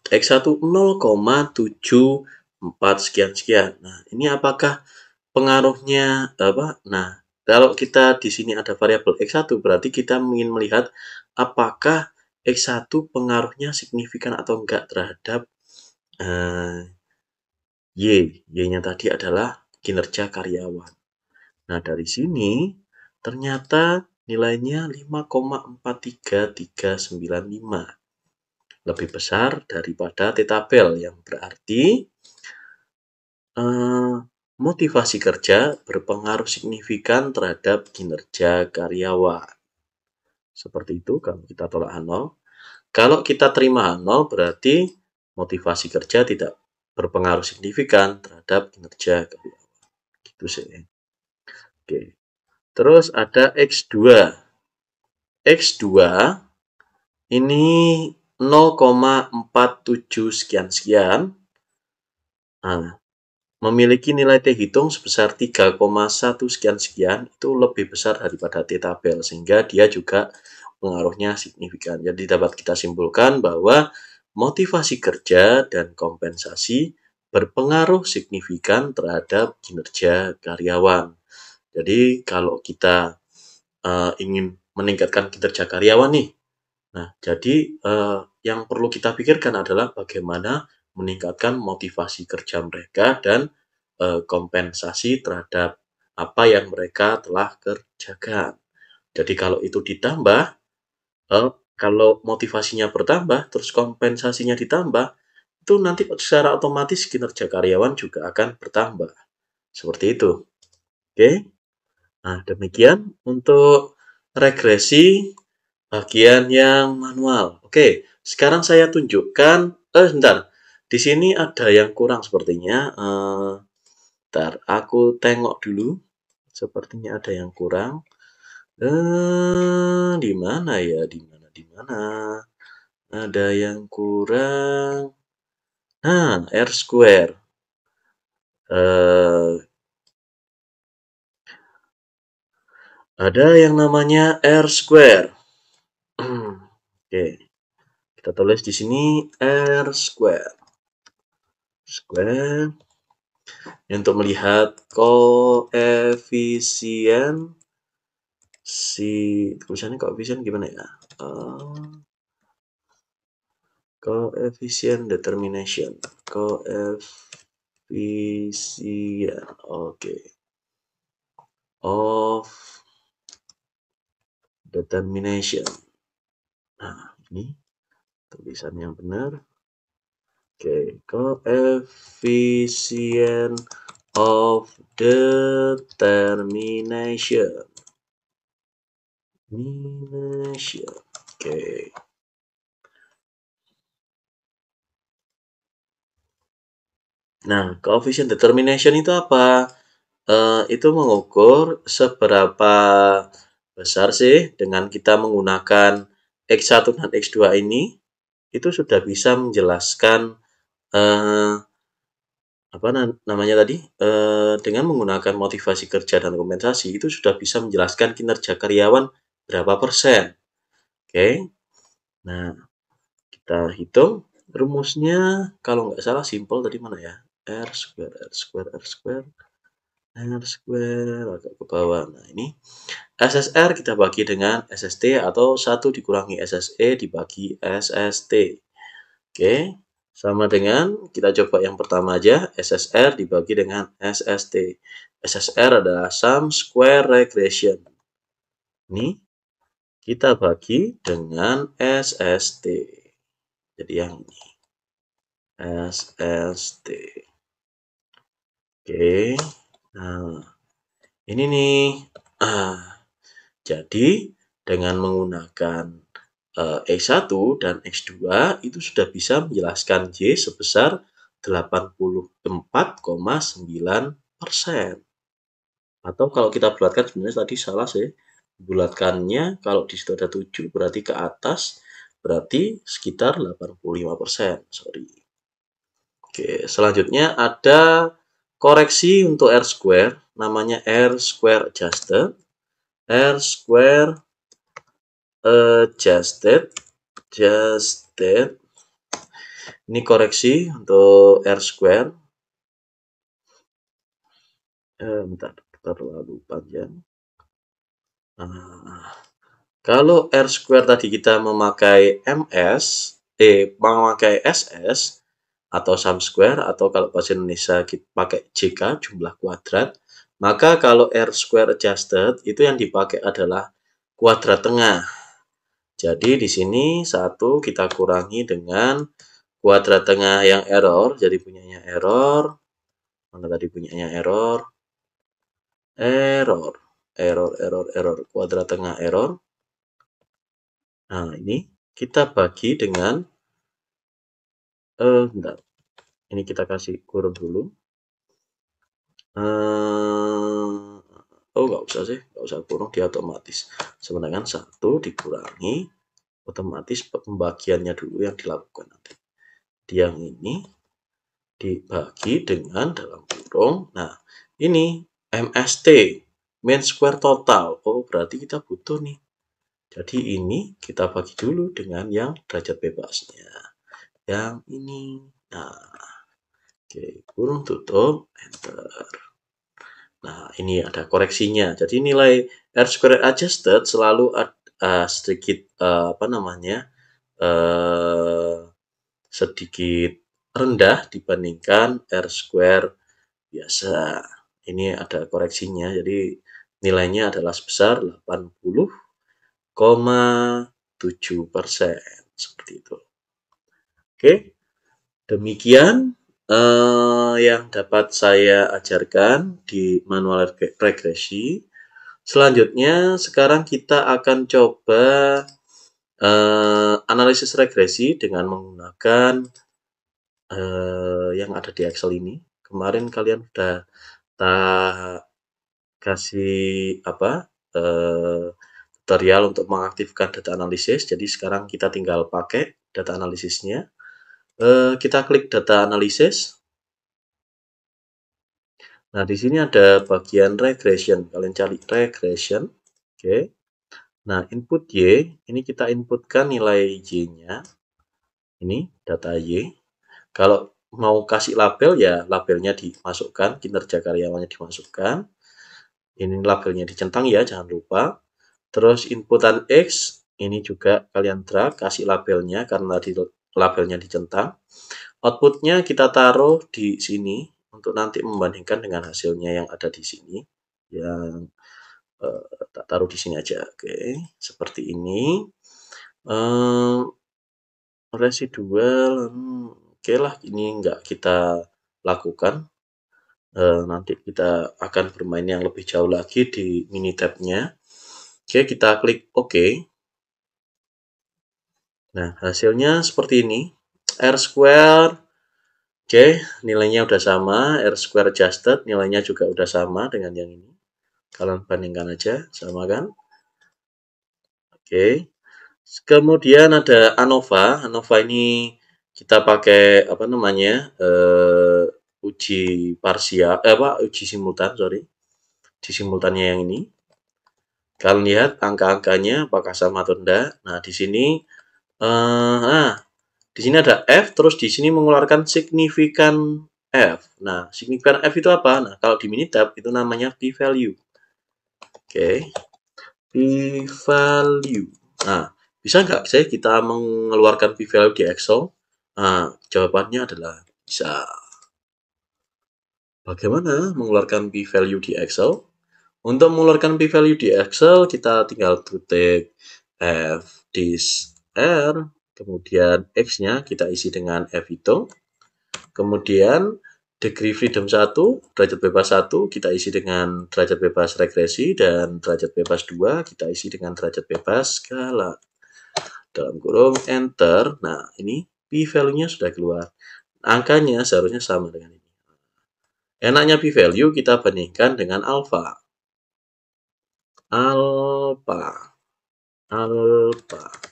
[SPEAKER 1] X1 0,74 sekian-sekian. Nah, ini apakah pengaruhnya apa? Nah, kalau kita di sini ada variabel X1, berarti kita ingin melihat apakah X1 pengaruhnya signifikan atau enggak terhadap uh, Y. Y-nya tadi adalah kinerja karyawan. Nah, dari sini ternyata nilainya 5,43395 lebih besar daripada T yang berarti eh, motivasi kerja berpengaruh signifikan terhadap kinerja karyawan. Seperti itu kalau kita tolak h 0 Kalau kita terima h 0 berarti motivasi kerja tidak berpengaruh signifikan terhadap kinerja karyawan. Gitu sih. Oke. Terus ada X2. X2 ini 0,47 sekian-sekian nah, memiliki nilai T hitung sebesar 3,1 sekian-sekian itu lebih besar daripada T tabel sehingga dia juga pengaruhnya signifikan. Jadi dapat kita simpulkan bahwa motivasi kerja dan kompensasi berpengaruh signifikan terhadap kinerja karyawan. Jadi kalau kita uh, ingin meningkatkan kinerja karyawan nih, nah jadi uh, yang perlu kita pikirkan adalah bagaimana meningkatkan motivasi kerja mereka dan e, kompensasi terhadap apa yang mereka telah kerjakan. Jadi kalau itu ditambah, e, kalau motivasinya bertambah, terus kompensasinya ditambah, itu nanti secara otomatis kinerja karyawan juga akan bertambah. Seperti itu. Oke. Nah, demikian untuk regresi bagian yang manual. Oke, sekarang saya tunjukkan, eh sebentar, di sini ada yang kurang sepertinya. Eh, ntar, aku tengok dulu. Sepertinya ada yang kurang. Eh, di mana ya? Di mana? Di mana? Ada yang kurang. Nah, R square. Eh, ada yang namanya R square. Oke. Okay. Kita tulis di sini R square. Square. Ini untuk melihat koefisien si tulisannya koefisien gimana ya? Uh, koefisien determination. Koefisien. Oke. Okay. Of determination. Nah, ini tulisan yang benar Oke, okay. coefficient of determination.
[SPEAKER 2] Determination.
[SPEAKER 1] Oke. Okay. Nah, coefficient determination itu apa? Uh, itu mengukur seberapa besar sih dengan kita menggunakan X1 dan X2 ini itu sudah bisa menjelaskan eh, apa namanya tadi eh, dengan menggunakan motivasi kerja dan kompensasi itu sudah bisa menjelaskan kinerja karyawan berapa persen. Oke, okay. nah kita hitung rumusnya kalau nggak salah simple tadi mana ya r square r square r square R square agak ke bawah. Nah, ini SSR kita bagi dengan SST atau satu dikurangi SSE dibagi SST. Oke, sama dengan kita coba yang pertama aja, SSR dibagi dengan SST. SSR adalah sum square regression. Ini kita bagi dengan SST. Jadi yang ini. SST. Oke. Nah, ini nih. Ah, jadi, dengan menggunakan eh, X1 dan X2, itu sudah bisa menjelaskan J sebesar 84,9%. Atau kalau kita bulatkan, sebenarnya tadi salah sih. Bulatkannya, kalau di situ ada 7, berarti ke atas, berarti sekitar 85%. Sorry. Oke, selanjutnya ada Koreksi untuk R square, namanya R square adjusted. R square adjusted, adjusted. Ini koreksi untuk R square. Eh, bentar, terlalu panjang. Nah, kalau R square tadi kita memakai MS, eh, memakai SS, atau sum square atau kalau bahasa Indonesia kita pakai JK jumlah kuadrat maka kalau R square adjusted itu yang dipakai adalah kuadrat tengah jadi di sini satu kita kurangi dengan kuadrat tengah yang error jadi punyanya error mana tadi punyanya error error error error error kuadrat tengah error nah ini kita bagi dengan eh bentar. Ini kita kasih kurung dulu. Uh, oh nggak usah sih, nggak usah kurung, dia otomatis. Sebenarnya kan satu dikurangi, otomatis pembagiannya dulu yang dilakukan nanti. Yang ini dibagi dengan dalam kurung. Nah, ini MST, mean square total. Oh, berarti kita butuh nih. Jadi ini kita bagi dulu dengan yang derajat bebasnya yang ini. Nah, oke, okay. kurung tutup, enter. Nah, ini ada koreksinya. Jadi nilai R square adjusted selalu ad, uh, sedikit uh, apa namanya? Uh, sedikit rendah dibandingkan R square biasa. Ini ada koreksinya. Jadi nilainya adalah sebesar 80,7% seperti itu. Oke, demikian uh, yang dapat saya ajarkan di manual regresi. Selanjutnya, sekarang kita akan coba uh, analisis regresi dengan menggunakan uh, yang ada di Excel ini. Kemarin kalian sudah tak kasih apa uh, tutorial untuk mengaktifkan data analisis. Jadi sekarang kita tinggal pakai data analisisnya. Eh, kita klik data analisis. Nah, di sini ada bagian regression. Kalian cari regression. Oke. Nah, input Y, ini kita inputkan nilai Y-nya. Ini data Y. Kalau mau kasih label, ya labelnya dimasukkan, kinerja karyawannya dimasukkan. Ini labelnya dicentang ya, jangan lupa. Terus inputan X, ini juga kalian drag, kasih labelnya, karena di labelnya dicentang. Outputnya kita taruh di sini untuk nanti membandingkan dengan hasilnya yang ada di sini. Yang eh, tak taruh di sini aja. Oke, seperti ini. Eh, residual, hmm, oke okay lah, ini nggak kita lakukan. Uh, nanti kita akan bermain yang lebih jauh lagi di mini tabnya. Oke, kita klik OK. Nah, hasilnya seperti ini. R square, oke, okay, nilainya udah sama. R square adjusted, nilainya juga udah sama dengan yang ini. Kalian bandingkan aja, sama kan? Oke. Okay. Kemudian ada ANOVA. ANOVA ini kita pakai apa namanya uh, uji parsial eh, apa uji simultan sorry uji simultannya yang ini kalian lihat angka-angkanya apakah sama atau tidak nah di sini Uh, nah, di sini ada F, terus di sini mengeluarkan signifikan F. Nah, signifikan F itu apa? Nah, kalau di Minitab itu namanya p-value. Oke, okay. p-value. Nah, bisa nggak saya kita mengeluarkan p-value di Excel? Nah, jawabannya adalah bisa. Bagaimana mengeluarkan p-value di Excel? Untuk mengeluarkan p-value di Excel, kita tinggal ketik f this R, kemudian X-nya kita isi dengan F itu. Kemudian degree freedom 1, derajat bebas 1 kita isi dengan derajat bebas regresi dan derajat bebas 2 kita isi dengan derajat bebas skala. Dalam kurung enter. Nah, ini p value-nya sudah keluar. Angkanya seharusnya sama dengan ini. Enaknya p value kita bandingkan dengan alpha. Alpha. Alpha.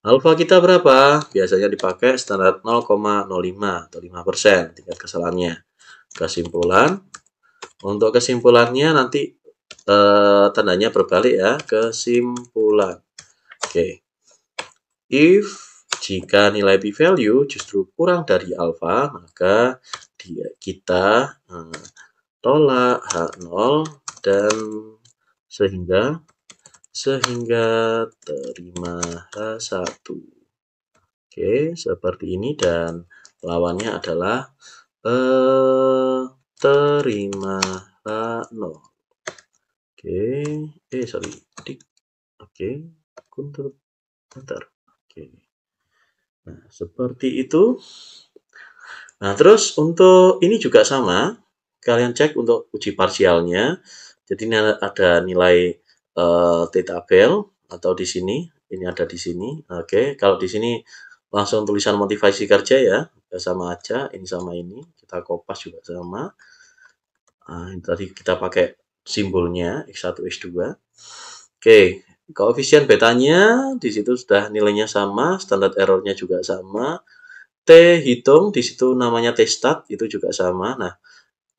[SPEAKER 1] Alfa kita berapa? Biasanya dipakai standar 0,05 atau 5% tingkat kesalahannya. Kesimpulan, untuk kesimpulannya nanti e, tandanya berbalik ya, kesimpulan. Oke. If jika nilai p value justru kurang dari alfa, maka dia, kita e, tolak H0 dan sehingga sehingga terima H1. Oke, seperti ini dan lawannya adalah eh, terima H0. Oke, eh sorry, dik. Oke, kuntur, bentar. Oke. Nah, seperti itu. Nah, terus untuk ini juga sama. Kalian cek untuk uji parsialnya. Jadi ini ada nilai uh, eh, tabel atau di sini ini ada di sini oke okay. kalau di sini langsung tulisan motivasi kerja ya, ya sama aja ini sama ini kita kopas juga sama uh, ini tadi kita pakai simbolnya x1 x2 oke okay. koefisien betanya di situ sudah nilainya sama standar errornya juga sama t hitung di situ namanya t stat itu juga sama nah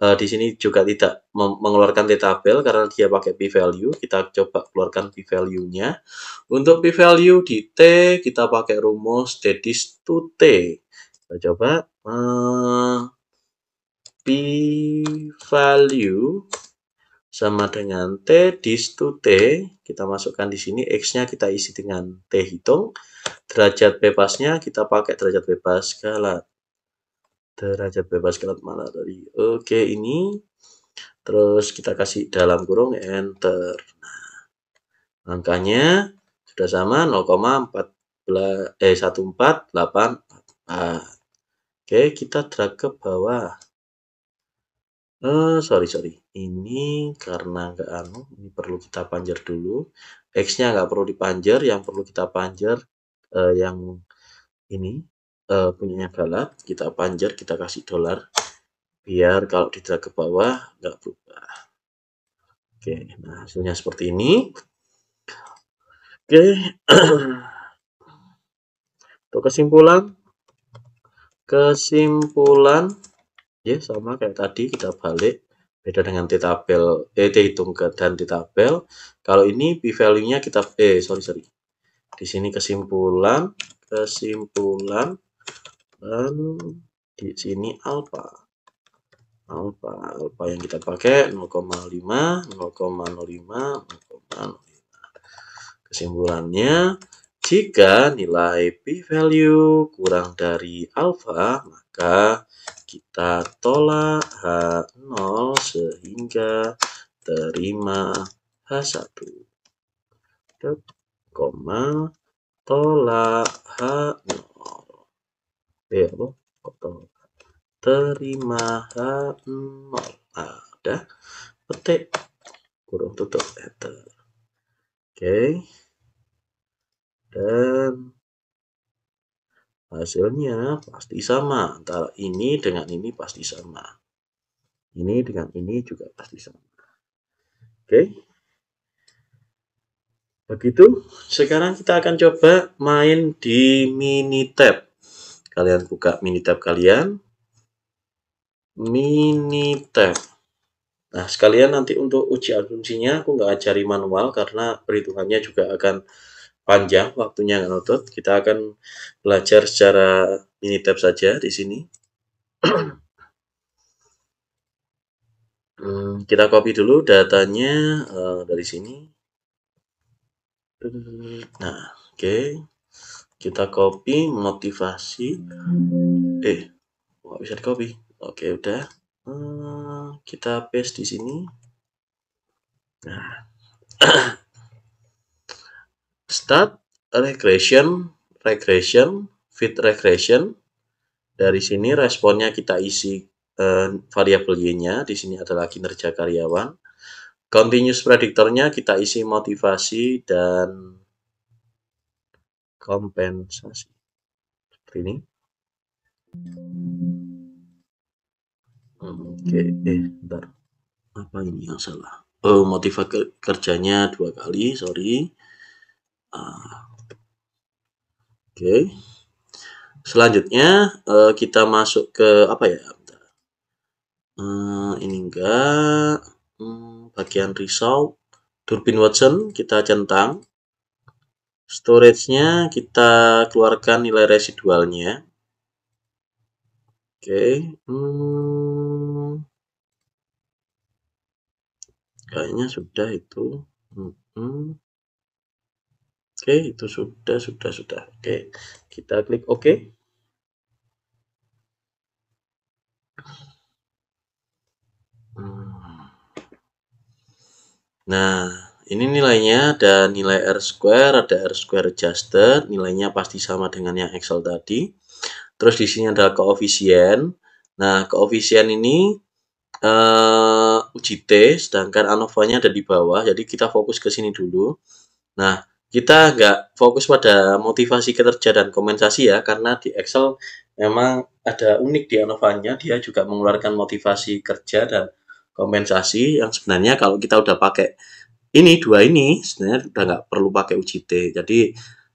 [SPEAKER 1] uh, di sini juga tidak mengeluarkan t tabel karena dia pakai p value kita coba keluarkan p value nya untuk p value di t kita pakai rumus t to t kita coba uh, eh, p value sama dengan t dis to t kita masukkan di sini x nya kita isi dengan t hitung derajat bebasnya kita pakai derajat bebas skala derajat bebas mana dari oke ini terus kita kasih dalam kurung enter nah, angkanya sudah sama 0,14 eh 1484 oke kita drag ke bawah eh uh, sorry sorry ini karena nggak anu ini perlu kita panjer dulu x nya nggak perlu dipanjer yang perlu kita panjer uh, yang ini uh, punyanya Gala kita panjer kita kasih dolar biar kalau ditarik ke bawah nggak berubah oke nah hasilnya seperti ini oke untuk kesimpulan kesimpulan ya sama kayak tadi kita balik beda dengan t tabel eh t hitung ke dan t tabel kalau ini p value nya kita eh sorry sorry di sini kesimpulan kesimpulan lalu di sini alpha, alpha, alpha yang kita pakai 0,5 0,05 0,05 kesimpulannya jika nilai p value kurang dari alpha, maka kita tolak H0 sehingga terima H1 koma tolak H0 ya apa terima h nol ada petik kurung tutup enter oke dan hasilnya pasti sama antara ini dengan ini pasti sama ini dengan ini juga pasti sama oke begitu sekarang kita akan coba main di mini tab kalian buka mini tab kalian mini tab nah sekalian nanti untuk uji asumsinya aku nggak cari manual karena perhitungannya juga akan panjang waktunya nggak nutut kita akan belajar secara mini tab saja di sini hmm, kita copy dulu datanya uh, dari sini nah oke okay. Kita copy motivasi. Eh, nggak bisa di copy. Oke, udah. Eh, kita paste di sini. Nah. Start regression, regression, fit regression. Dari sini responnya kita isi eh, variabel y-nya. Di sini adalah kinerja karyawan. Continuous prediktornya kita isi motivasi dan kompensasi. Seperti ini. Oke, eh, bentar. Apa ini yang salah? Oh, motivasi kerjanya dua kali, sorry. Uh, Oke. Okay. Selanjutnya, uh, kita masuk ke apa ya? Bentar. Uh, ini enggak. Hmm, bagian result Turbin Watson, kita centang. Storage-nya kita keluarkan nilai residualnya. Oke. Okay.
[SPEAKER 2] Hmm.
[SPEAKER 1] Kayaknya sudah itu. Hmm. Oke, okay, itu sudah, sudah, sudah. Oke, okay. kita klik OK. Hmm. Nah, ini nilainya ada nilai R square, ada R square adjusted, nilainya pasti sama dengan yang Excel tadi. Terus di sini ada koefisien. Nah, koefisien ini uh, uji T, sedangkan ANOVA-nya ada di bawah, jadi kita fokus ke sini dulu. Nah, kita nggak fokus pada motivasi kerja dan kompensasi ya, karena di Excel memang ada unik di ANOVA-nya, dia juga mengeluarkan motivasi kerja dan kompensasi yang sebenarnya kalau kita udah pakai ini dua ini sebenarnya udah nggak perlu pakai UJT jadi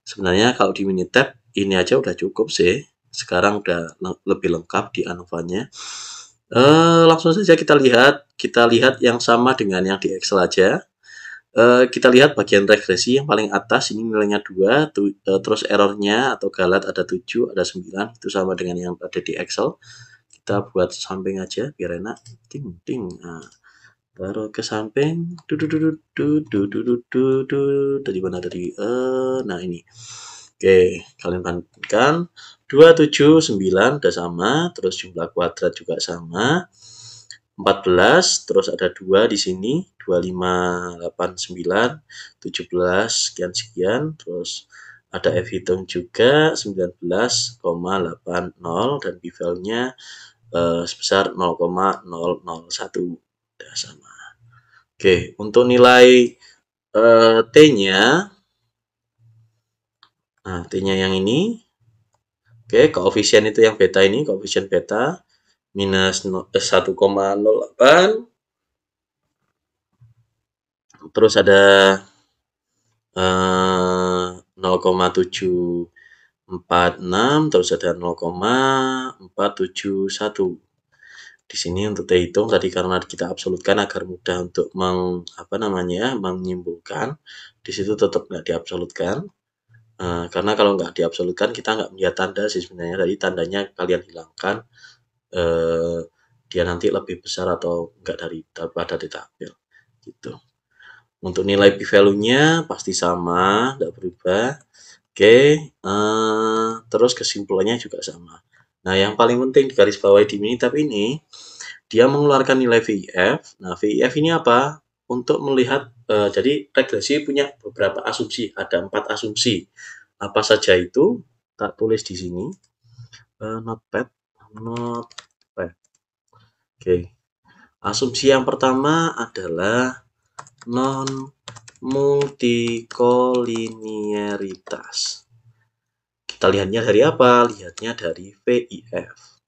[SPEAKER 1] sebenarnya kalau di Minitab ini aja udah cukup sih sekarang udah lebih lengkap di Anovanya e, eh, langsung saja kita lihat kita lihat yang sama dengan yang di Excel aja e, kita lihat bagian regresi yang paling atas ini nilainya dua e, terus errornya atau galat ada 7 ada 9 itu sama dengan yang ada di Excel kita buat samping aja biar enak ting ting nah baru ke samping du du du du du du du du du dari mana tadi eh nah ini oke kalian bandingkan 279 udah sama terus jumlah kuadrat juga sama 14 terus ada 2 di sini 2589 17 sekian sekian terus ada F hitung juga 19,80 dan koma eh, sebesar 0,001 ya sama oke untuk nilai eh, t nya nah, t nya yang ini oke koefisien itu yang beta ini koefisien beta minus 1,08 eh, terus ada eh, 0,746 terus ada 0,471 di sini untuk T hitung tadi karena kita absolutkan agar mudah untuk meng, apa namanya menyimpulkan di situ tetap nggak diabsolutkan uh, karena kalau nggak diabsolutkan kita nggak melihat tanda sih sebenarnya tadi tandanya kalian hilangkan uh, dia nanti lebih besar atau nggak dari daripada ditampil gitu untuk nilai p value-nya pasti sama nggak berubah oke okay. uh, eh, terus kesimpulannya juga sama Nah, yang paling penting di garis bawah di mini tab ini, dia mengeluarkan nilai VIF. E nah, VIF e ini apa? Untuk melihat, e, jadi regresi punya beberapa asumsi. Ada empat asumsi. Apa saja itu? Tak tulis di sini. E, notepad. Notepad. Oke. Asumsi yang pertama adalah non-multikolinieritas.
[SPEAKER 2] Kita lihatnya dari apa?
[SPEAKER 1] Lihatnya dari VIF.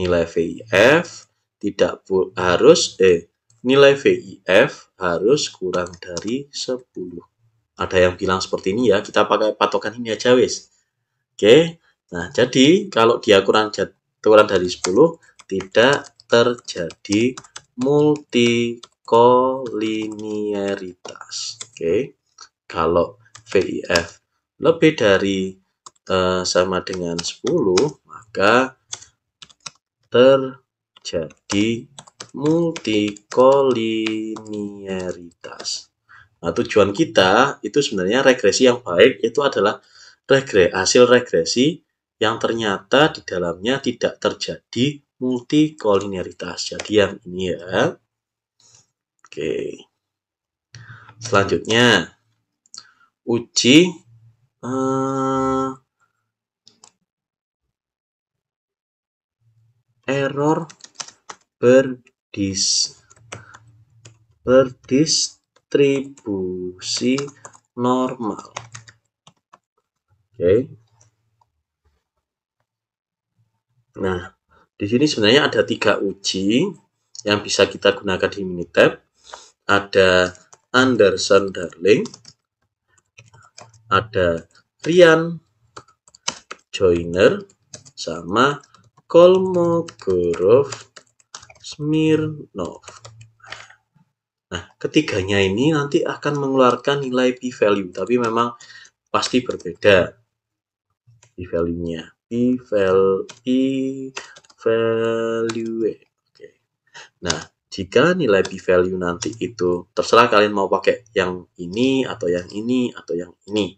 [SPEAKER 1] Nilai VIF tidak harus eh nilai VIF harus kurang dari 10. Ada yang bilang seperti ini ya, kita pakai patokan ini aja wis. Oke. Nah, jadi kalau dia kurang kurang dari 10 tidak terjadi multikolinieritas. Oke. Kalau VIF lebih dari Eh, sama dengan 10, maka terjadi multikolinearitas. Nah, tujuan kita itu sebenarnya regresi yang baik itu adalah regre, hasil regresi yang ternyata di dalamnya tidak terjadi multikolinearitas. Jadi yang ini ya. Oke. Selanjutnya uji eh, error berdis berdistribusi normal. Oke. Okay. Nah, di sini sebenarnya ada tiga uji yang bisa kita gunakan di Minitab. Ada Anderson Darling, ada Rian Joiner, sama Kolmogorov Smirnov. Nah, ketiganya ini nanti akan mengeluarkan nilai p-value, tapi memang pasti berbeda p-value-nya. P-value. p-value. Oke. Nah, jika nilai p-value nanti itu terserah kalian mau pakai yang ini atau yang ini atau yang ini.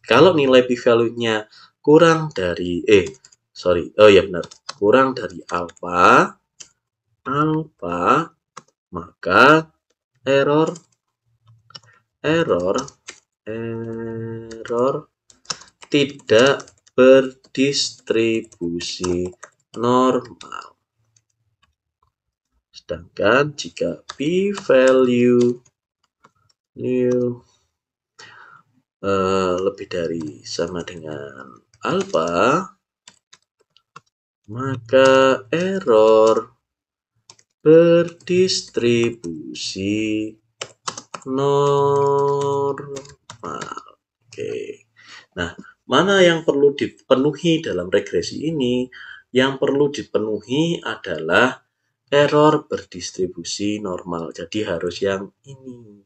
[SPEAKER 1] Kalau nilai p-value-nya kurang dari eh sorry, oh ya benar, kurang dari alfa, alfa, maka error, error, error tidak berdistribusi normal. Sedangkan jika p-value new uh, lebih dari sama dengan alfa maka error berdistribusi normal. Oke. Nah, mana yang perlu dipenuhi dalam regresi ini? Yang perlu dipenuhi adalah error berdistribusi normal. Jadi harus yang ini.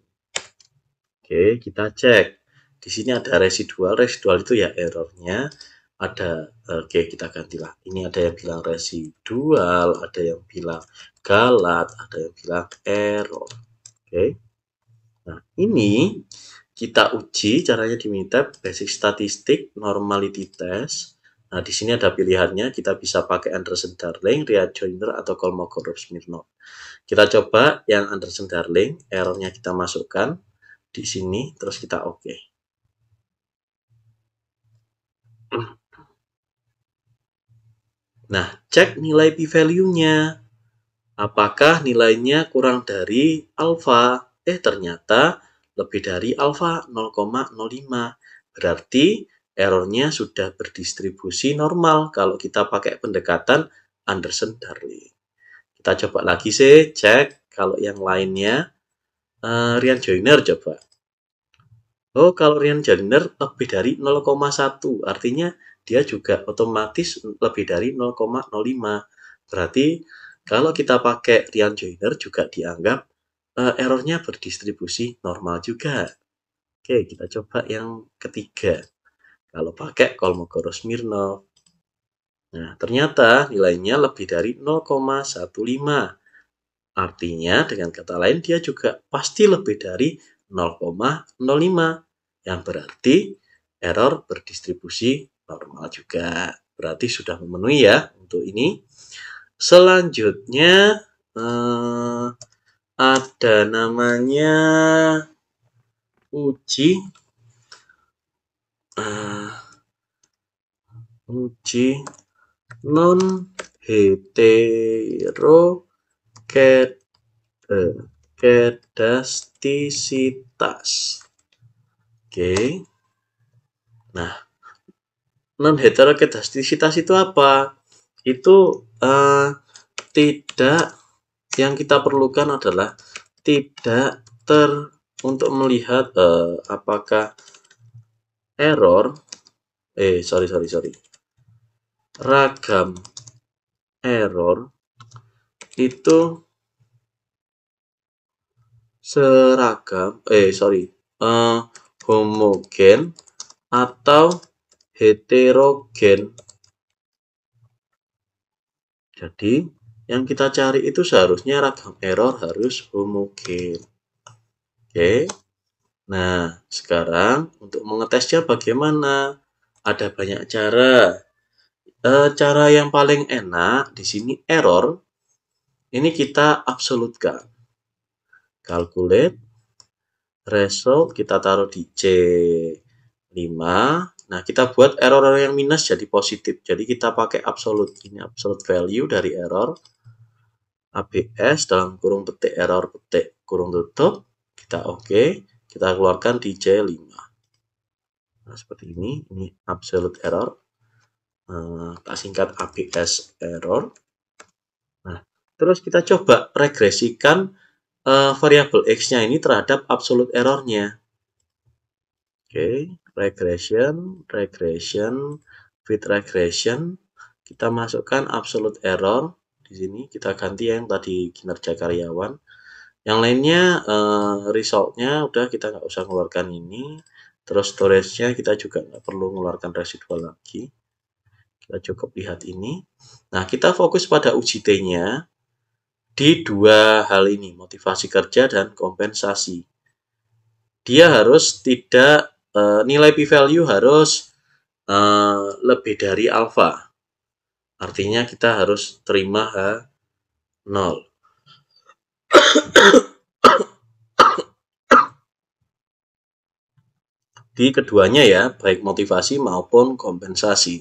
[SPEAKER 1] Oke, kita cek. Di sini ada residual. Residual itu ya errornya ada oke okay, kita gantilah ini ada yang bilang residual ada yang bilang galat ada yang bilang error oke okay. nah ini kita uji caranya di MITAB basic statistik normality test nah di sini ada pilihannya kita bisa pakai Anderson Darling Readjoiner atau Kolmogorov Smirnov kita coba yang Anderson Darling errornya kita masukkan di sini terus kita oke okay. Nah, cek nilai p-value-nya. Apakah nilainya kurang dari alfa? Eh, ternyata lebih dari alfa 0,05. Berarti errornya sudah berdistribusi normal kalau kita pakai pendekatan Anderson-Darling. Kita coba lagi sih, cek kalau yang lainnya. Uh, Rian Joiner coba. Oh, kalau Rian Joiner lebih dari 0,1, artinya dia juga otomatis lebih dari 0,05. Berarti kalau kita pakai Rian Joiner juga dianggap uh, errornya berdistribusi normal juga. Oke, kita coba yang ketiga. Kalau pakai Kolmogorov-Smirnov. Nah, ternyata nilainya lebih dari 0,15. Artinya, dengan kata lain, dia juga pasti lebih dari 0,05. Yang berarti error berdistribusi normal juga. Berarti sudah memenuhi ya untuk ini. Selanjutnya eh, ada namanya uji eh, uji non kedastisitas. Oke. Nah, non heterogenisitas itu apa? Itu uh, tidak yang kita perlukan adalah tidak ter untuk melihat uh, apakah error eh sorry sorry sorry ragam error itu seragam eh sorry uh, homogen atau heterogen. Jadi, yang kita cari itu seharusnya ragam error harus homogen. Oke. Nah, sekarang untuk mengetesnya bagaimana? Ada banyak cara. E, cara yang paling enak di sini error. Ini kita absolutkan. Calculate. Result kita taruh di C5 Nah, kita buat error error yang minus jadi positif. Jadi kita pakai absolute. Ini absolute value dari error. ABS dalam kurung petik error petik kurung tutup. Kita oke. Okay. Kita keluarkan di j 5 Nah, seperti ini. Ini absolute error. Nah, tak singkat ABS error. Nah, terus kita coba regresikan uh, variabel X-nya ini terhadap absolute errornya okay. regression regression fit regression kita masukkan absolute error di sini kita ganti yang tadi kinerja karyawan yang lainnya uh, resultnya udah kita nggak usah ngeluarkan ini terus storage-nya kita juga nggak perlu mengeluarkan residual lagi kita cukup lihat ini nah kita fokus pada uji t nya di dua hal ini motivasi kerja dan kompensasi dia harus tidak Eh, nilai p-value harus uh, lebih dari alfa. Artinya kita harus terima H0. Di keduanya ya, baik motivasi maupun kompensasi.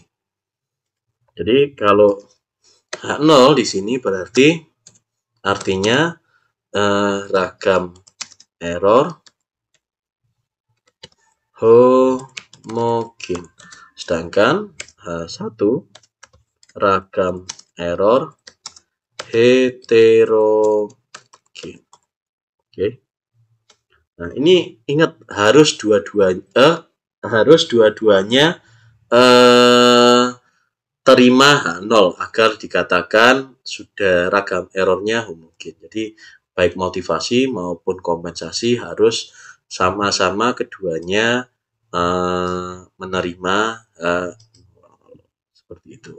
[SPEAKER 1] Jadi kalau H0 di sini berarti artinya eh, ragam error homogen. Sedangkan H1 eh, ragam error heterogen. Oke. Nah, ini ingat harus dua-duanya eh, harus dua-duanya eh, terima H0 agar dikatakan sudah ragam errornya homogen. Jadi baik motivasi maupun kompensasi harus sama-sama keduanya uh, menerima uh, seperti itu.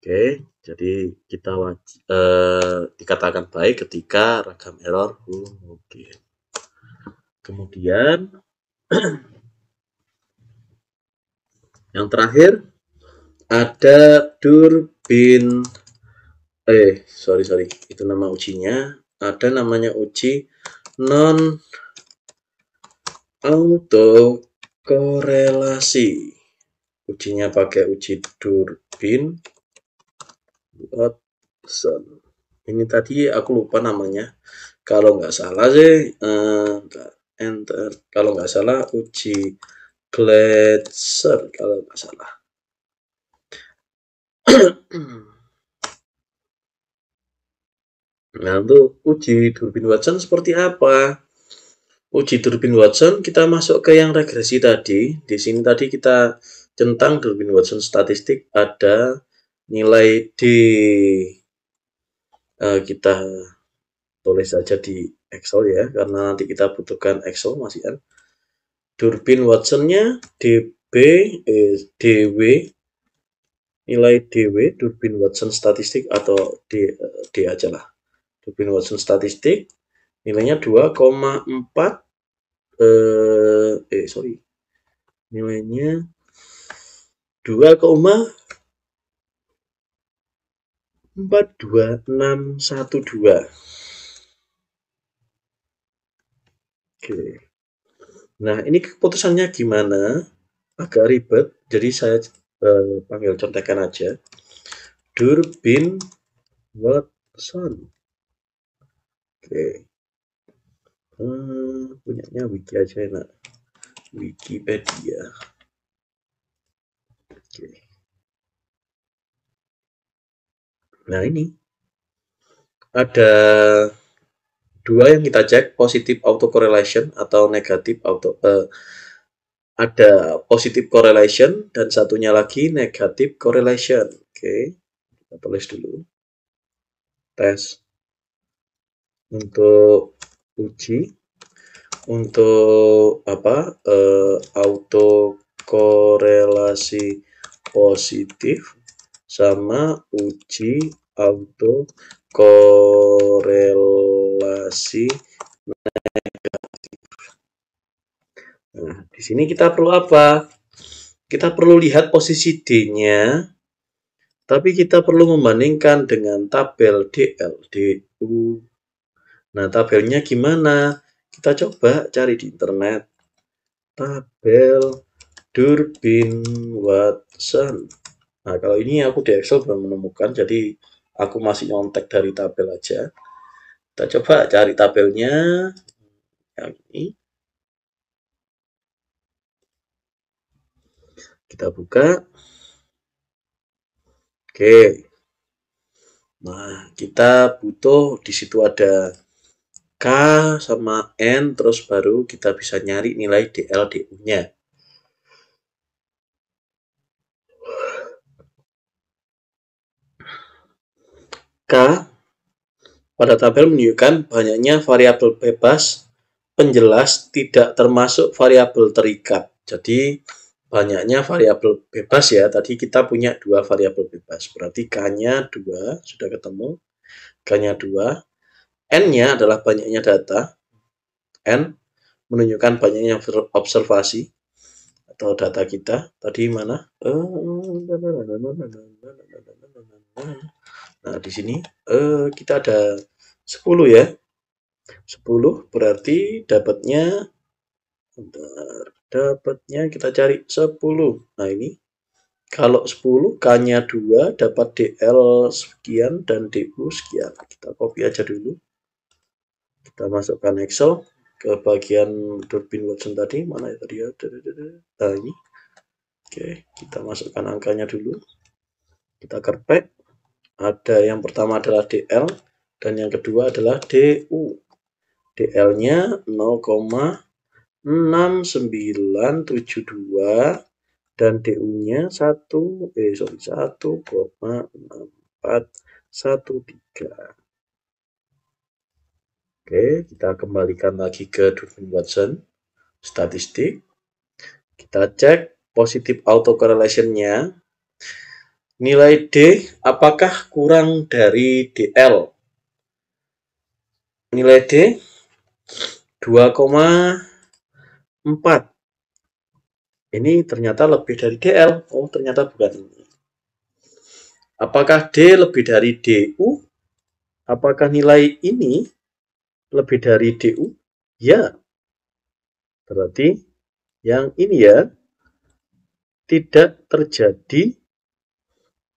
[SPEAKER 1] Oke, jadi kita uh, dikatakan baik ketika ragam error mungkin. Oh, Kemudian yang terakhir ada Durbin eh sorry sorry itu nama ujinya ada namanya uji non autokorelasi. Ujinya pakai uji Durbin Watson. Ini tadi aku lupa namanya. Kalau nggak salah sih, eh, enter. Kalau nggak salah uji Gletser kalau nggak salah. Hmm. Nah, untuk uji turbin Watson seperti apa? Uji turbin Watson kita masuk ke yang regresi tadi. Di sini tadi kita centang turbin Watson statistik ada nilai D. Uh, kita tulis saja di Excel ya, karena nanti kita butuhkan Excel masih kan. Turbin Watsonnya DB eh, DW nilai DW Durbin Watson statistik atau D, eh, D aja lah Dobin Watson statistik nilainya 2,4 eh, eh sorry nilainya 2,42612 Oke. Nah, ini keputusannya gimana? Agak ribet, jadi saya eh, panggil contekan aja. Durbin Watson. Oke. Hmm, punyanya Wiki aja enak. Wikipedia. Oke. Nah, ini ada dua yang kita cek positif autocorrelation atau negatif auto uh, ada positif correlation dan satunya lagi negatif correlation oke okay. kita tulis dulu tes untuk uji untuk apa eh, korelasi positif sama uji autokorelasi negatif. Nah, di sini kita perlu apa? Kita perlu lihat posisi D-nya, tapi kita perlu membandingkan dengan tabel DL, DU, Nah, tabelnya gimana? Kita coba cari di internet. Tabel Durbin Watson. Nah, kalau ini aku di Excel belum menemukan, jadi aku masih nyontek dari tabel aja. Kita coba cari tabelnya. Yang ini. Kita buka. Oke. Nah, kita butuh di situ ada K sama N terus baru kita bisa nyari nilai DL DU-nya. K pada tabel menunjukkan banyaknya variabel bebas penjelas tidak termasuk variabel terikat. Jadi banyaknya variabel bebas ya. Tadi kita punya dua variabel bebas. Berarti K-nya 2 sudah ketemu. K-nya 2 N-nya adalah banyaknya data. N menunjukkan banyaknya observasi atau data kita. Tadi mana? Nah, di sini eh, kita ada 10 ya. 10 berarti dapatnya bentar, dapatnya kita cari 10. Nah, ini kalau 10 K-nya 2 dapat DL sekian dan DU sekian. Kita copy aja dulu kita masukkan Excel ke bagian turbin Watson tadi mana ya tadi ya nah, ini oke kita masukkan angkanya dulu kita kerpek ada yang pertama adalah DL dan yang kedua adalah DU DL nya 0,6972 dan DU nya 1 eh sorry 1,6413 Oke, kita kembalikan lagi ke Durbin Watson. Statistik. Kita cek positif autocorrelation-nya. Nilai D apakah kurang dari DL? Nilai D 2,4. Ini ternyata lebih dari DL. Oh, ternyata bukan Apakah D lebih dari DU? Apakah nilai ini lebih dari DU? Ya. Berarti yang ini ya tidak terjadi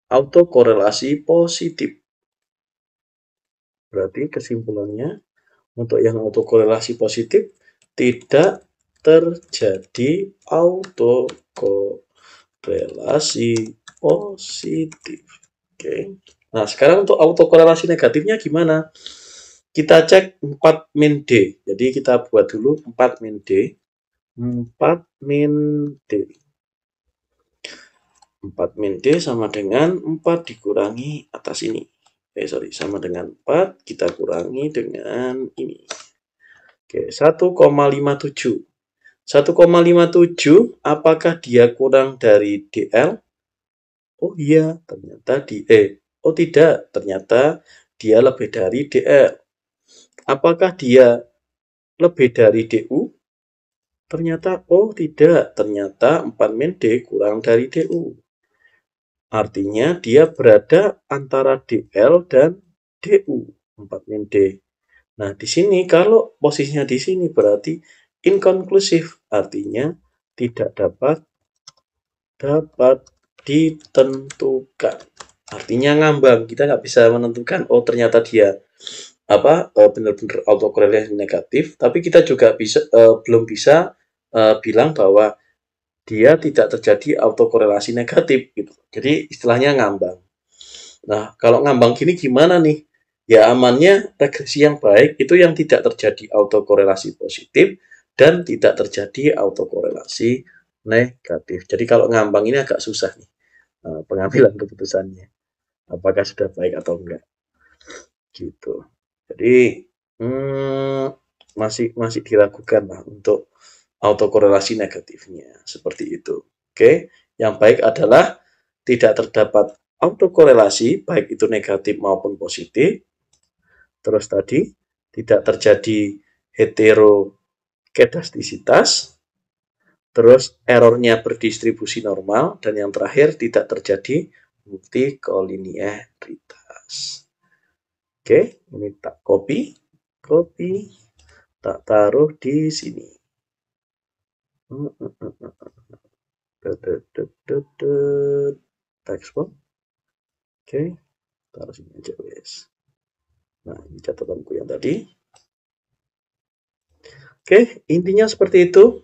[SPEAKER 1] autokorelasi positif. Berarti kesimpulannya untuk yang autokorelasi positif tidak terjadi autokorelasi positif. Oke. Nah, sekarang untuk autokorelasi negatifnya gimana? Kita cek 4 min D. Jadi kita buat dulu 4 min D. 4 min D. 4 min D sama dengan 4 dikurangi atas ini. Eh, sorry, sama dengan 4 kita kurangi dengan ini. Oke, 1,57. 1,57 apakah dia kurang dari DL? Oh iya, ternyata di eh oh tidak, ternyata dia lebih dari DL. Apakah dia lebih dari DU? Ternyata, oh tidak, ternyata 4 min D kurang dari DU. Artinya dia berada antara DL dan DU, 4 min D. Nah, di sini kalau posisinya di sini berarti inkonklusif, artinya tidak dapat dapat ditentukan. Artinya ngambang, kita nggak bisa menentukan, oh ternyata dia apa eh, benar-benar autokorelasi negatif, tapi kita juga bisa uh, belum bisa uh, bilang bahwa dia tidak terjadi autokorelasi negatif gitu. Jadi istilahnya ngambang. Nah, kalau ngambang gini gimana nih? Ya amannya regresi yang baik itu yang tidak terjadi autokorelasi positif dan tidak terjadi autokorelasi negatif. Jadi kalau ngambang ini agak susah nih pengambilan keputusannya. Apakah sudah baik atau enggak? Gitu. Jadi hmm, masih masih diragukan lah untuk autokorelasi negatifnya seperti itu. Oke, yang baik adalah tidak terdapat autokorelasi baik itu negatif maupun positif. Terus tadi tidak terjadi heterokedastisitas. Terus errornya berdistribusi normal dan yang terakhir tidak terjadi multikolinieritas. Oke, ini tak copy, copy, tak taruh di sini. Text hmm, hmm, hmm, box. Oke, taruh sini aja wes. Nah, ini catatanku yang tadi. Oke, intinya seperti itu.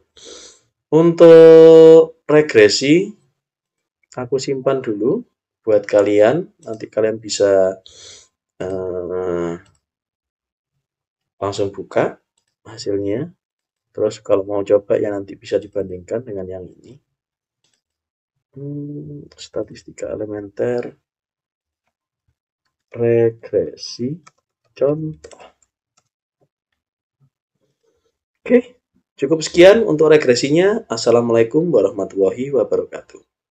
[SPEAKER 1] Untuk regresi, aku simpan dulu buat kalian. Nanti kalian bisa uh, langsung buka hasilnya. Terus kalau mau coba ya nanti bisa dibandingkan dengan yang ini. Hmm, statistika elementer regresi contoh. Oke, cukup sekian untuk regresinya. Assalamualaikum warahmatullahi
[SPEAKER 2] wabarakatuh.